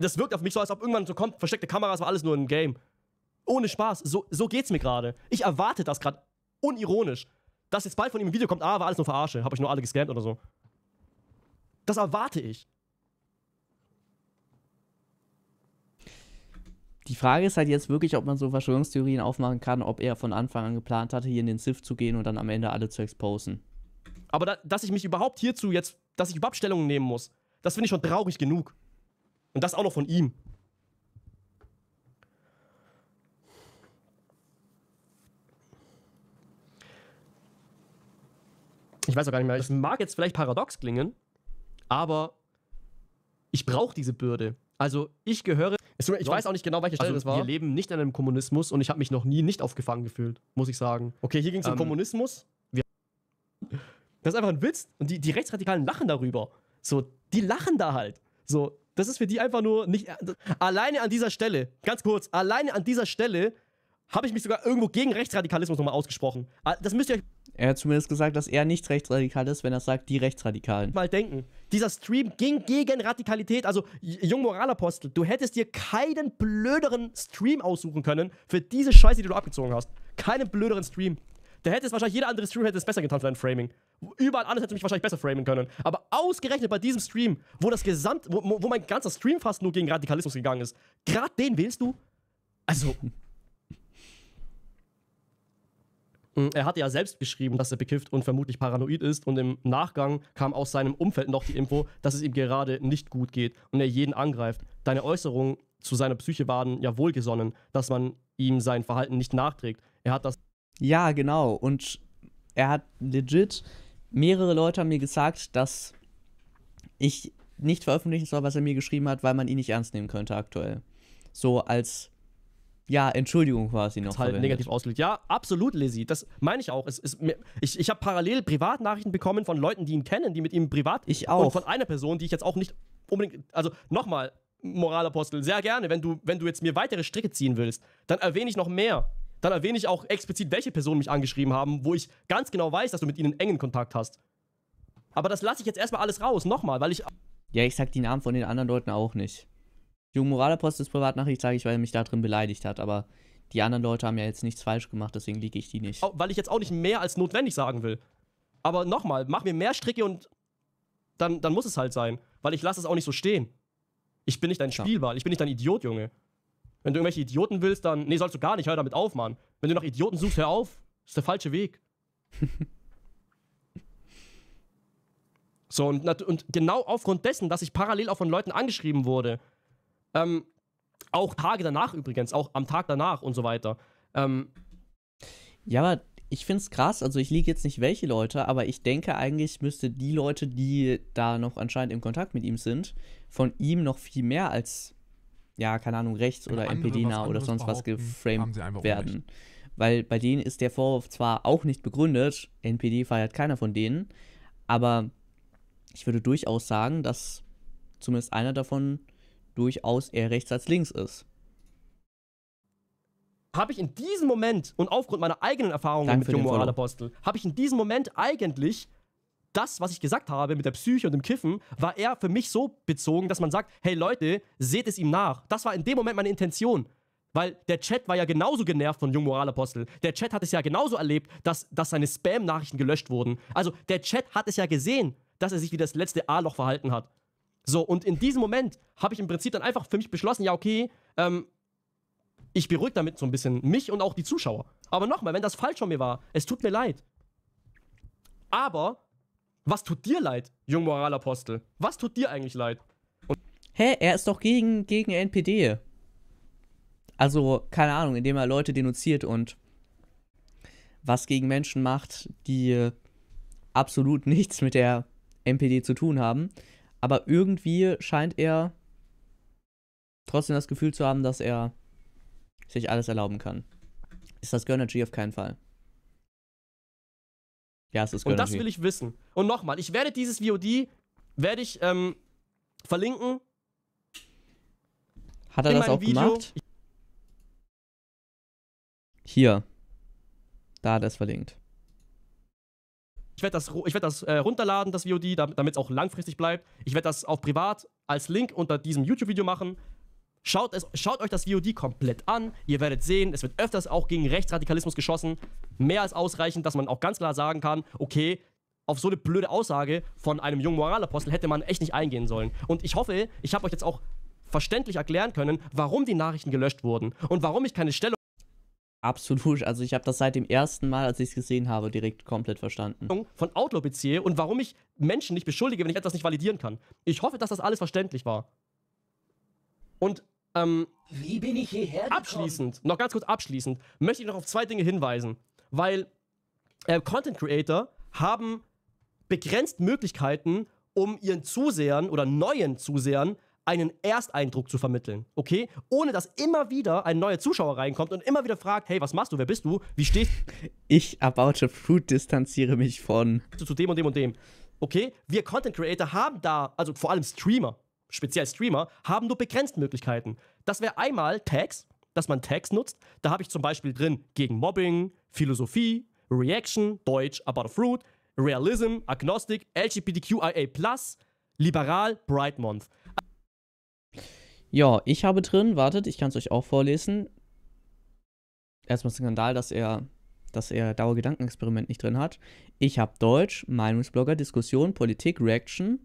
Das wirkt auf mich so, als ob irgendwann so kommt, versteckte Kameras war alles nur ein Game. Ohne Spaß. So, so geht's mir gerade. Ich erwarte das gerade. Unironisch dass jetzt bald von ihm ein Video kommt, ah, war alles nur Verarsche, hab ich nur alle gescampt oder so. Das erwarte ich. Die Frage ist halt jetzt wirklich, ob man so Verschwörungstheorien aufmachen kann, ob er von Anfang an geplant hatte, hier in den SIF zu gehen und dann am Ende alle zu exposen. Aber da, dass ich mich überhaupt hierzu jetzt, dass ich überhaupt Stellung nehmen muss, das finde ich schon traurig genug. Und das auch noch von ihm. Ich weiß auch gar nicht mehr. Das mag jetzt vielleicht paradox klingen, aber ich brauche diese Bürde. Also ich gehöre. Ich weiß auch nicht genau, welche Stelle also, das war. Wir leben nicht in einem Kommunismus und ich habe mich noch nie nicht aufgefangen gefühlt, muss ich sagen. Okay, hier ging es um ähm, Kommunismus. das ist einfach ein Witz. Und die, die Rechtsradikalen lachen darüber. So, die lachen da halt. So, das ist für die einfach nur nicht. Alleine an dieser Stelle, ganz kurz, alleine an dieser Stelle habe ich mich sogar irgendwo gegen Rechtsradikalismus nochmal ausgesprochen. Ah, das müsst ihr euch. Er hat zumindest gesagt, dass er nicht rechtsradikal ist, wenn er sagt, die Rechtsradikalen. Mal denken. Dieser Stream ging gegen Radikalität. Also, Jungmoralapostel, du hättest dir keinen blöderen Stream aussuchen können für diese Scheiße, die du abgezogen hast. Keinen blöderen Stream. Da hätte es wahrscheinlich jeder andere Stream hätte es besser getan für dein Framing. Überall anders hätte mich wahrscheinlich besser framen können. Aber ausgerechnet bei diesem Stream, wo das Gesamt, wo, wo mein ganzer Stream fast nur gegen Radikalismus gegangen ist, gerade den wählst du? Also, Mm, er hatte ja selbst geschrieben, dass er bekifft und vermutlich paranoid ist. Und im Nachgang kam aus seinem Umfeld noch die Info, dass es ihm gerade nicht gut geht und er jeden angreift. Deine Äußerungen zu seiner Psyche waren ja wohlgesonnen, dass man ihm sein Verhalten nicht nachträgt. Er hat das. Ja, genau. Und er hat legit mehrere Leute haben mir gesagt, dass ich nicht veröffentlichen soll, was er mir geschrieben hat, weil man ihn nicht ernst nehmen könnte aktuell. So als ja, Entschuldigung quasi noch. Halt negativ ausgelegt. Ja, absolut, Lizzie. Das meine ich auch. Es, es, ich ich habe parallel Privatnachrichten bekommen von Leuten, die ihn kennen, die mit ihm privat. Ich auch. Und von einer Person, die ich jetzt auch nicht unbedingt. Also nochmal, Moralapostel, sehr gerne, wenn du, wenn du jetzt mir weitere Stricke ziehen willst, dann erwähne ich noch mehr. Dann erwähne ich auch explizit, welche Personen mich angeschrieben haben, wo ich ganz genau weiß, dass du mit ihnen engen Kontakt hast. Aber das lasse ich jetzt erstmal alles raus, nochmal, weil ich. Ja, ich sag die Namen von den anderen Leuten auch nicht. Jung Moralapost ist Privatnachricht, sage ich, weil er mich da drin beleidigt hat, aber die anderen Leute haben ja jetzt nichts falsch gemacht, deswegen liege ich die nicht. Weil ich jetzt auch nicht mehr als notwendig sagen will. Aber nochmal, mach mir mehr Stricke und dann, dann muss es halt sein. Weil ich lasse es auch nicht so stehen. Ich bin nicht dein Spielball, ich bin nicht dein Idiot, Junge. Wenn du irgendwelche Idioten willst, dann. Nee, sollst du gar nicht, hör damit auf, Mann. Wenn du nach Idioten suchst, hör auf. Ist der falsche Weg. so, und, und genau aufgrund dessen, dass ich parallel auch von Leuten angeschrieben wurde, ähm, auch Tage danach übrigens, auch am Tag danach und so weiter. Ähm, ja, aber ich finde es krass, also ich liege jetzt nicht welche Leute, aber ich denke eigentlich müsste die Leute, die da noch anscheinend im Kontakt mit ihm sind, von ihm noch viel mehr als, ja, keine Ahnung, rechts genau, oder MPD-nah oder sonst was geframed werden. Weil bei denen ist der Vorwurf zwar auch nicht begründet, NPD feiert keiner von denen, aber ich würde durchaus sagen, dass zumindest einer davon durchaus eher rechts als links ist. Habe ich in diesem Moment und aufgrund meiner eigenen Erfahrungen Danke mit Jung Moralapostel, habe ich in diesem Moment eigentlich das, was ich gesagt habe mit der Psyche und dem Kiffen, war eher für mich so bezogen, dass man sagt, hey Leute, seht es ihm nach. Das war in dem Moment meine Intention. Weil der Chat war ja genauso genervt von Jung Moralapostel. Der Chat hat es ja genauso erlebt, dass, dass seine Spam-Nachrichten gelöscht wurden. Also der Chat hat es ja gesehen, dass er sich wie das letzte A-Loch verhalten hat. So, und in diesem Moment habe ich im Prinzip dann einfach für mich beschlossen, ja, okay, ähm, ich beruhige damit so ein bisschen mich und auch die Zuschauer. Aber nochmal, wenn das falsch von mir war, es tut mir leid. Aber was tut dir leid, Jung Moralapostel? Was tut dir eigentlich leid? Und Hä, er ist doch gegen, gegen NPD. Also, keine Ahnung, indem er Leute denunziert und was gegen Menschen macht, die absolut nichts mit der NPD zu tun haben aber irgendwie scheint er trotzdem das Gefühl zu haben, dass er sich alles erlauben kann. Ist das G auf keinen Fall. Ja, es ist Gönnergy. Und das will ich wissen. Und nochmal, ich werde dieses VOD, werde ich ähm, verlinken. Hat er das auch Video. gemacht? Hier. Da hat er es verlinkt. Ich werde das, ich werd das äh, runterladen, das VOD, damit es auch langfristig bleibt. Ich werde das auch privat als Link unter diesem YouTube-Video machen. Schaut, es, schaut euch das VOD komplett an. Ihr werdet sehen, es wird öfters auch gegen Rechtsradikalismus geschossen. Mehr als ausreichend, dass man auch ganz klar sagen kann, okay, auf so eine blöde Aussage von einem jungen Moralapostel hätte man echt nicht eingehen sollen. Und ich hoffe, ich habe euch jetzt auch verständlich erklären können, warum die Nachrichten gelöscht wurden und warum ich keine Stellung Absolut. Also ich habe das seit dem ersten Mal, als ich es gesehen habe, direkt komplett verstanden. Von Outlaw beziehe und warum ich Menschen nicht beschuldige, wenn ich etwas nicht validieren kann. Ich hoffe, dass das alles verständlich war. Und ähm, wie bin ich hierher gekommen? Abschließend, noch ganz kurz abschließend, möchte ich noch auf zwei Dinge hinweisen, weil äh, Content Creator haben begrenzt Möglichkeiten, um ihren Zusehern oder neuen Zusehern einen Ersteindruck zu vermitteln, okay? Ohne dass immer wieder ein neuer Zuschauer reinkommt und immer wieder fragt, hey, was machst du, wer bist du, wie stehst Ich, About a Fruit, distanziere mich von... Zu dem und dem und dem, okay? Wir Content Creator haben da, also vor allem Streamer, speziell Streamer, haben nur begrenzt Möglichkeiten. Das wäre einmal Tags, dass man Tags nutzt. Da habe ich zum Beispiel drin gegen Mobbing, Philosophie, Reaction, Deutsch, About a Fruit, Realism, Agnostic, LGBTQIA+, Liberal, Bright Month. Ja, ich habe drin, wartet, ich kann es euch auch vorlesen. Erstmal Skandal, dass er, dass er Dauergedankenexperiment nicht drin hat. Ich habe Deutsch, Meinungsblogger, Diskussion, Politik, Reaction,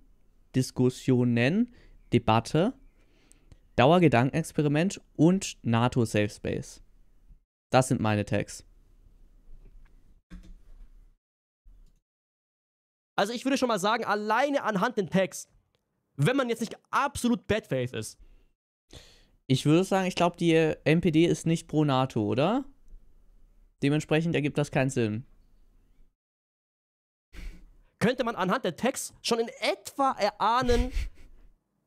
Diskussionen, Debatte, Dauergedankenexperiment und NATO Safe Space. Das sind meine Tags. Also ich würde schon mal sagen, alleine anhand den Tags, wenn man jetzt nicht absolut Bad Faith ist, ich würde sagen, ich glaube, die MPD ist nicht pro NATO, oder? Dementsprechend ergibt das keinen Sinn. Könnte man anhand der Text schon in etwa erahnen,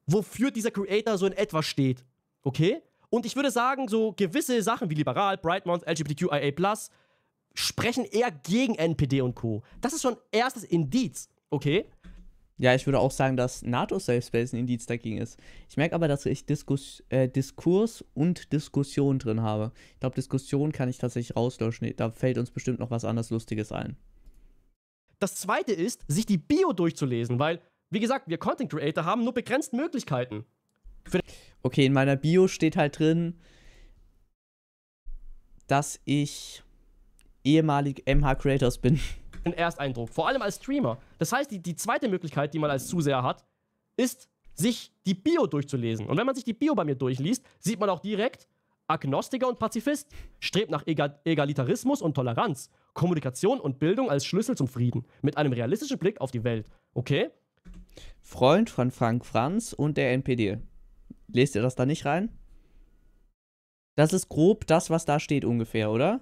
wofür dieser Creator so in etwa steht. Okay? Und ich würde sagen, so gewisse Sachen wie liberal, Brightmouth, LGBTQIA+, sprechen eher gegen NPD und Co. Das ist schon erstes Indiz, okay? Ja, ich würde auch sagen, dass NATO-Safe Space ein Indiz dagegen ist. Ich merke aber, dass ich Diskus äh, Diskurs und Diskussion drin habe. Ich glaube, Diskussion kann ich tatsächlich rauslöschen. Da fällt uns bestimmt noch was anderes Lustiges ein. Das zweite ist, sich die Bio durchzulesen, weil, wie gesagt, wir Content Creator haben nur begrenzte Möglichkeiten. Für okay, in meiner Bio steht halt drin, dass ich ehemalig MH Creators bin ein Ersteindruck. Vor allem als Streamer. Das heißt, die, die zweite Möglichkeit, die man als Zuseher hat, ist, sich die Bio durchzulesen. Und wenn man sich die Bio bei mir durchliest, sieht man auch direkt, Agnostiker und Pazifist, strebt nach Egalitarismus und Toleranz, Kommunikation und Bildung als Schlüssel zum Frieden, mit einem realistischen Blick auf die Welt. Okay? Freund von Frank Franz und der NPD. Lest ihr das da nicht rein? Das ist grob das, was da steht ungefähr, oder?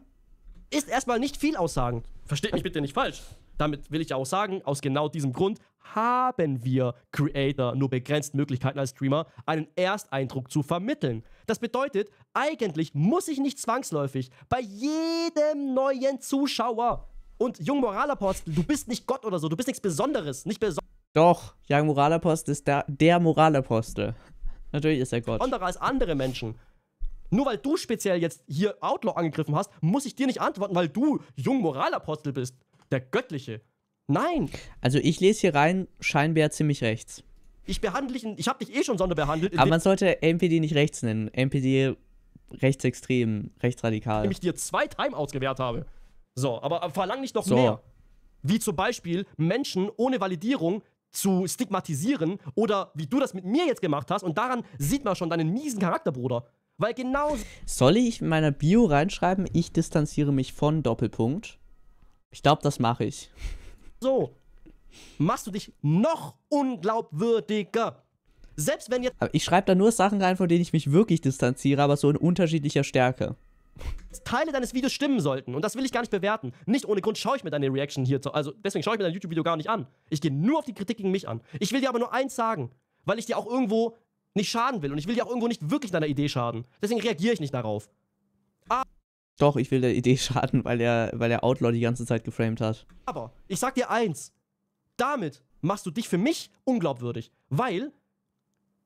ist erstmal nicht viel aussagen. Versteht mich bitte nicht falsch. Damit will ich auch sagen, aus genau diesem Grund haben wir Creator nur begrenzt Möglichkeiten als Streamer, einen Ersteindruck zu vermitteln. Das bedeutet, eigentlich muss ich nicht zwangsläufig bei jedem neuen Zuschauer und Jung Moralapostel, du bist nicht Gott oder so, du bist nichts Besonderes, nicht besonderes. Doch, Jung Moralapostel ist der, der Moralapostel. Natürlich ist er Gott. Besonderer als andere Menschen. Nur weil du speziell jetzt hier Outlaw angegriffen hast, muss ich dir nicht antworten, weil du jung Moralapostel bist. Der Göttliche. Nein. Also ich lese hier rein, scheinbar ziemlich rechts. Ich behandle dich, ich habe dich eh schon sonderbehandelt. Aber man sollte MPD nicht rechts nennen. MPD rechtsextrem, rechtsradikal. Indem ich dir zwei Timeouts gewährt habe. So, aber verlang nicht noch so. mehr. Wie zum Beispiel Menschen ohne Validierung zu stigmatisieren oder wie du das mit mir jetzt gemacht hast und daran sieht man schon deinen miesen Charakter, Bruder. Weil genau. Soll ich in meiner Bio reinschreiben, ich distanziere mich von Doppelpunkt? Ich glaube, das mache ich. So. Machst du dich noch unglaubwürdiger. Selbst wenn jetzt. Aber ich schreibe da nur Sachen rein, von denen ich mich wirklich distanziere, aber so in unterschiedlicher Stärke. Teile deines Videos stimmen sollten. Und das will ich gar nicht bewerten. Nicht ohne Grund schaue ich mir deine Reaction hier zu. Also deswegen schaue ich mir dein YouTube-Video gar nicht an. Ich gehe nur auf die Kritik gegen mich an. Ich will dir aber nur eins sagen, weil ich dir auch irgendwo nicht schaden will. Und ich will ja auch irgendwo nicht wirklich deiner Idee schaden. Deswegen reagiere ich nicht darauf. Ah. Doch, ich will der Idee schaden, weil er, weil er Outlaw die ganze Zeit geframed hat. Aber ich sag dir eins. Damit machst du dich für mich unglaubwürdig. Weil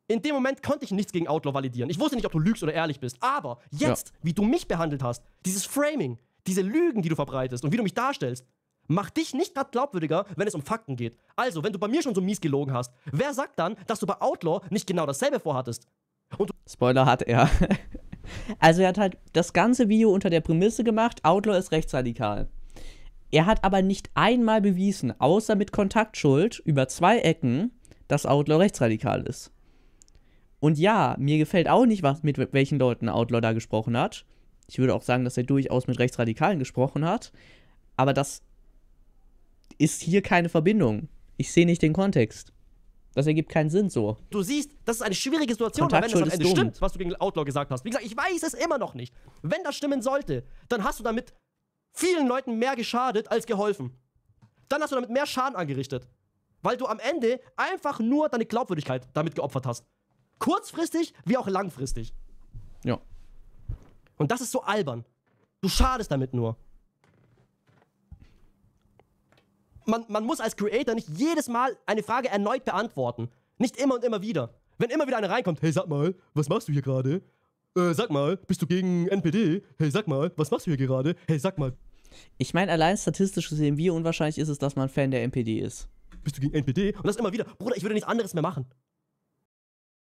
in dem Moment konnte ich nichts gegen Outlaw validieren. Ich wusste nicht, ob du lügst oder ehrlich bist. Aber jetzt, ja. wie du mich behandelt hast, dieses Framing, diese Lügen, die du verbreitest und wie du mich darstellst, macht dich nicht gerade glaubwürdiger, wenn es um Fakten geht. Also, wenn du bei mir schon so mies gelogen hast, wer sagt dann, dass du bei Outlaw nicht genau dasselbe vorhattest? Und Spoiler hat er. also er hat halt das ganze Video unter der Prämisse gemacht, Outlaw ist rechtsradikal. Er hat aber nicht einmal bewiesen, außer mit Kontaktschuld über zwei Ecken, dass Outlaw rechtsradikal ist. Und ja, mir gefällt auch nicht, was, mit welchen Leuten Outlaw da gesprochen hat. Ich würde auch sagen, dass er durchaus mit Rechtsradikalen gesprochen hat. Aber das ist hier keine Verbindung. Ich sehe nicht den Kontext. Das ergibt keinen Sinn so. Du siehst, das ist eine schwierige Situation, wenn es am Ende stimmt, was du gegen Outlaw gesagt hast. Wie gesagt, ich weiß es immer noch nicht. Wenn das stimmen sollte, dann hast du damit vielen Leuten mehr geschadet als geholfen. Dann hast du damit mehr Schaden angerichtet. Weil du am Ende einfach nur deine Glaubwürdigkeit damit geopfert hast. Kurzfristig wie auch langfristig. Ja. Und das ist so albern. Du schadest damit nur. man, man muss als Creator nicht jedes Mal eine Frage erneut beantworten. Nicht immer und immer wieder. Wenn immer wieder einer reinkommt, hey, sag mal, was machst du hier gerade? Äh, sag mal, bist du gegen NPD? Hey, sag mal, was machst du hier gerade? Hey, sag mal. Ich meine, allein statistisch gesehen, wie unwahrscheinlich ist es, dass man Fan der NPD ist? Bist du gegen NPD? Und das immer wieder. Bruder, ich würde nichts anderes mehr machen.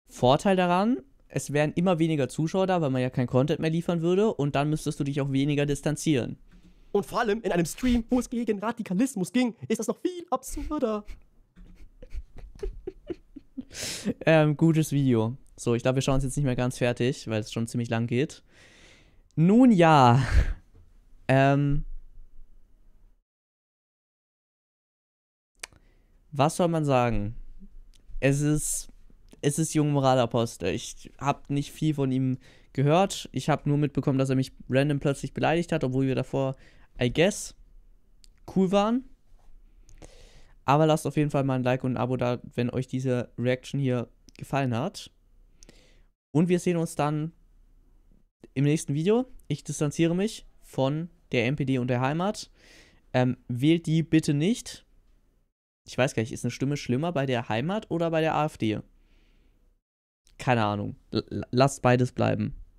Vorteil daran, es wären immer weniger Zuschauer da, weil man ja kein Content mehr liefern würde und dann müsstest du dich auch weniger distanzieren. Und vor allem in einem Stream, wo es gegen Radikalismus ging, ist das noch viel absurder. ähm, gutes Video. So, ich glaube, wir schauen es jetzt nicht mehr ganz fertig, weil es schon ziemlich lang geht. Nun ja. Ähm. Was soll man sagen? Es ist. Es ist Jung Moralapostel. Ich habe nicht viel von ihm gehört. Ich habe nur mitbekommen, dass er mich random plötzlich beleidigt hat, obwohl wir davor I guess, cool waren. Aber lasst auf jeden Fall mal ein Like und ein Abo da, wenn euch diese Reaction hier gefallen hat. Und wir sehen uns dann im nächsten Video. Ich distanziere mich von der MPD und der Heimat. Ähm, wählt die bitte nicht. Ich weiß gar nicht, ist eine Stimme schlimmer bei der Heimat oder bei der AfD? Keine Ahnung. L lasst beides bleiben.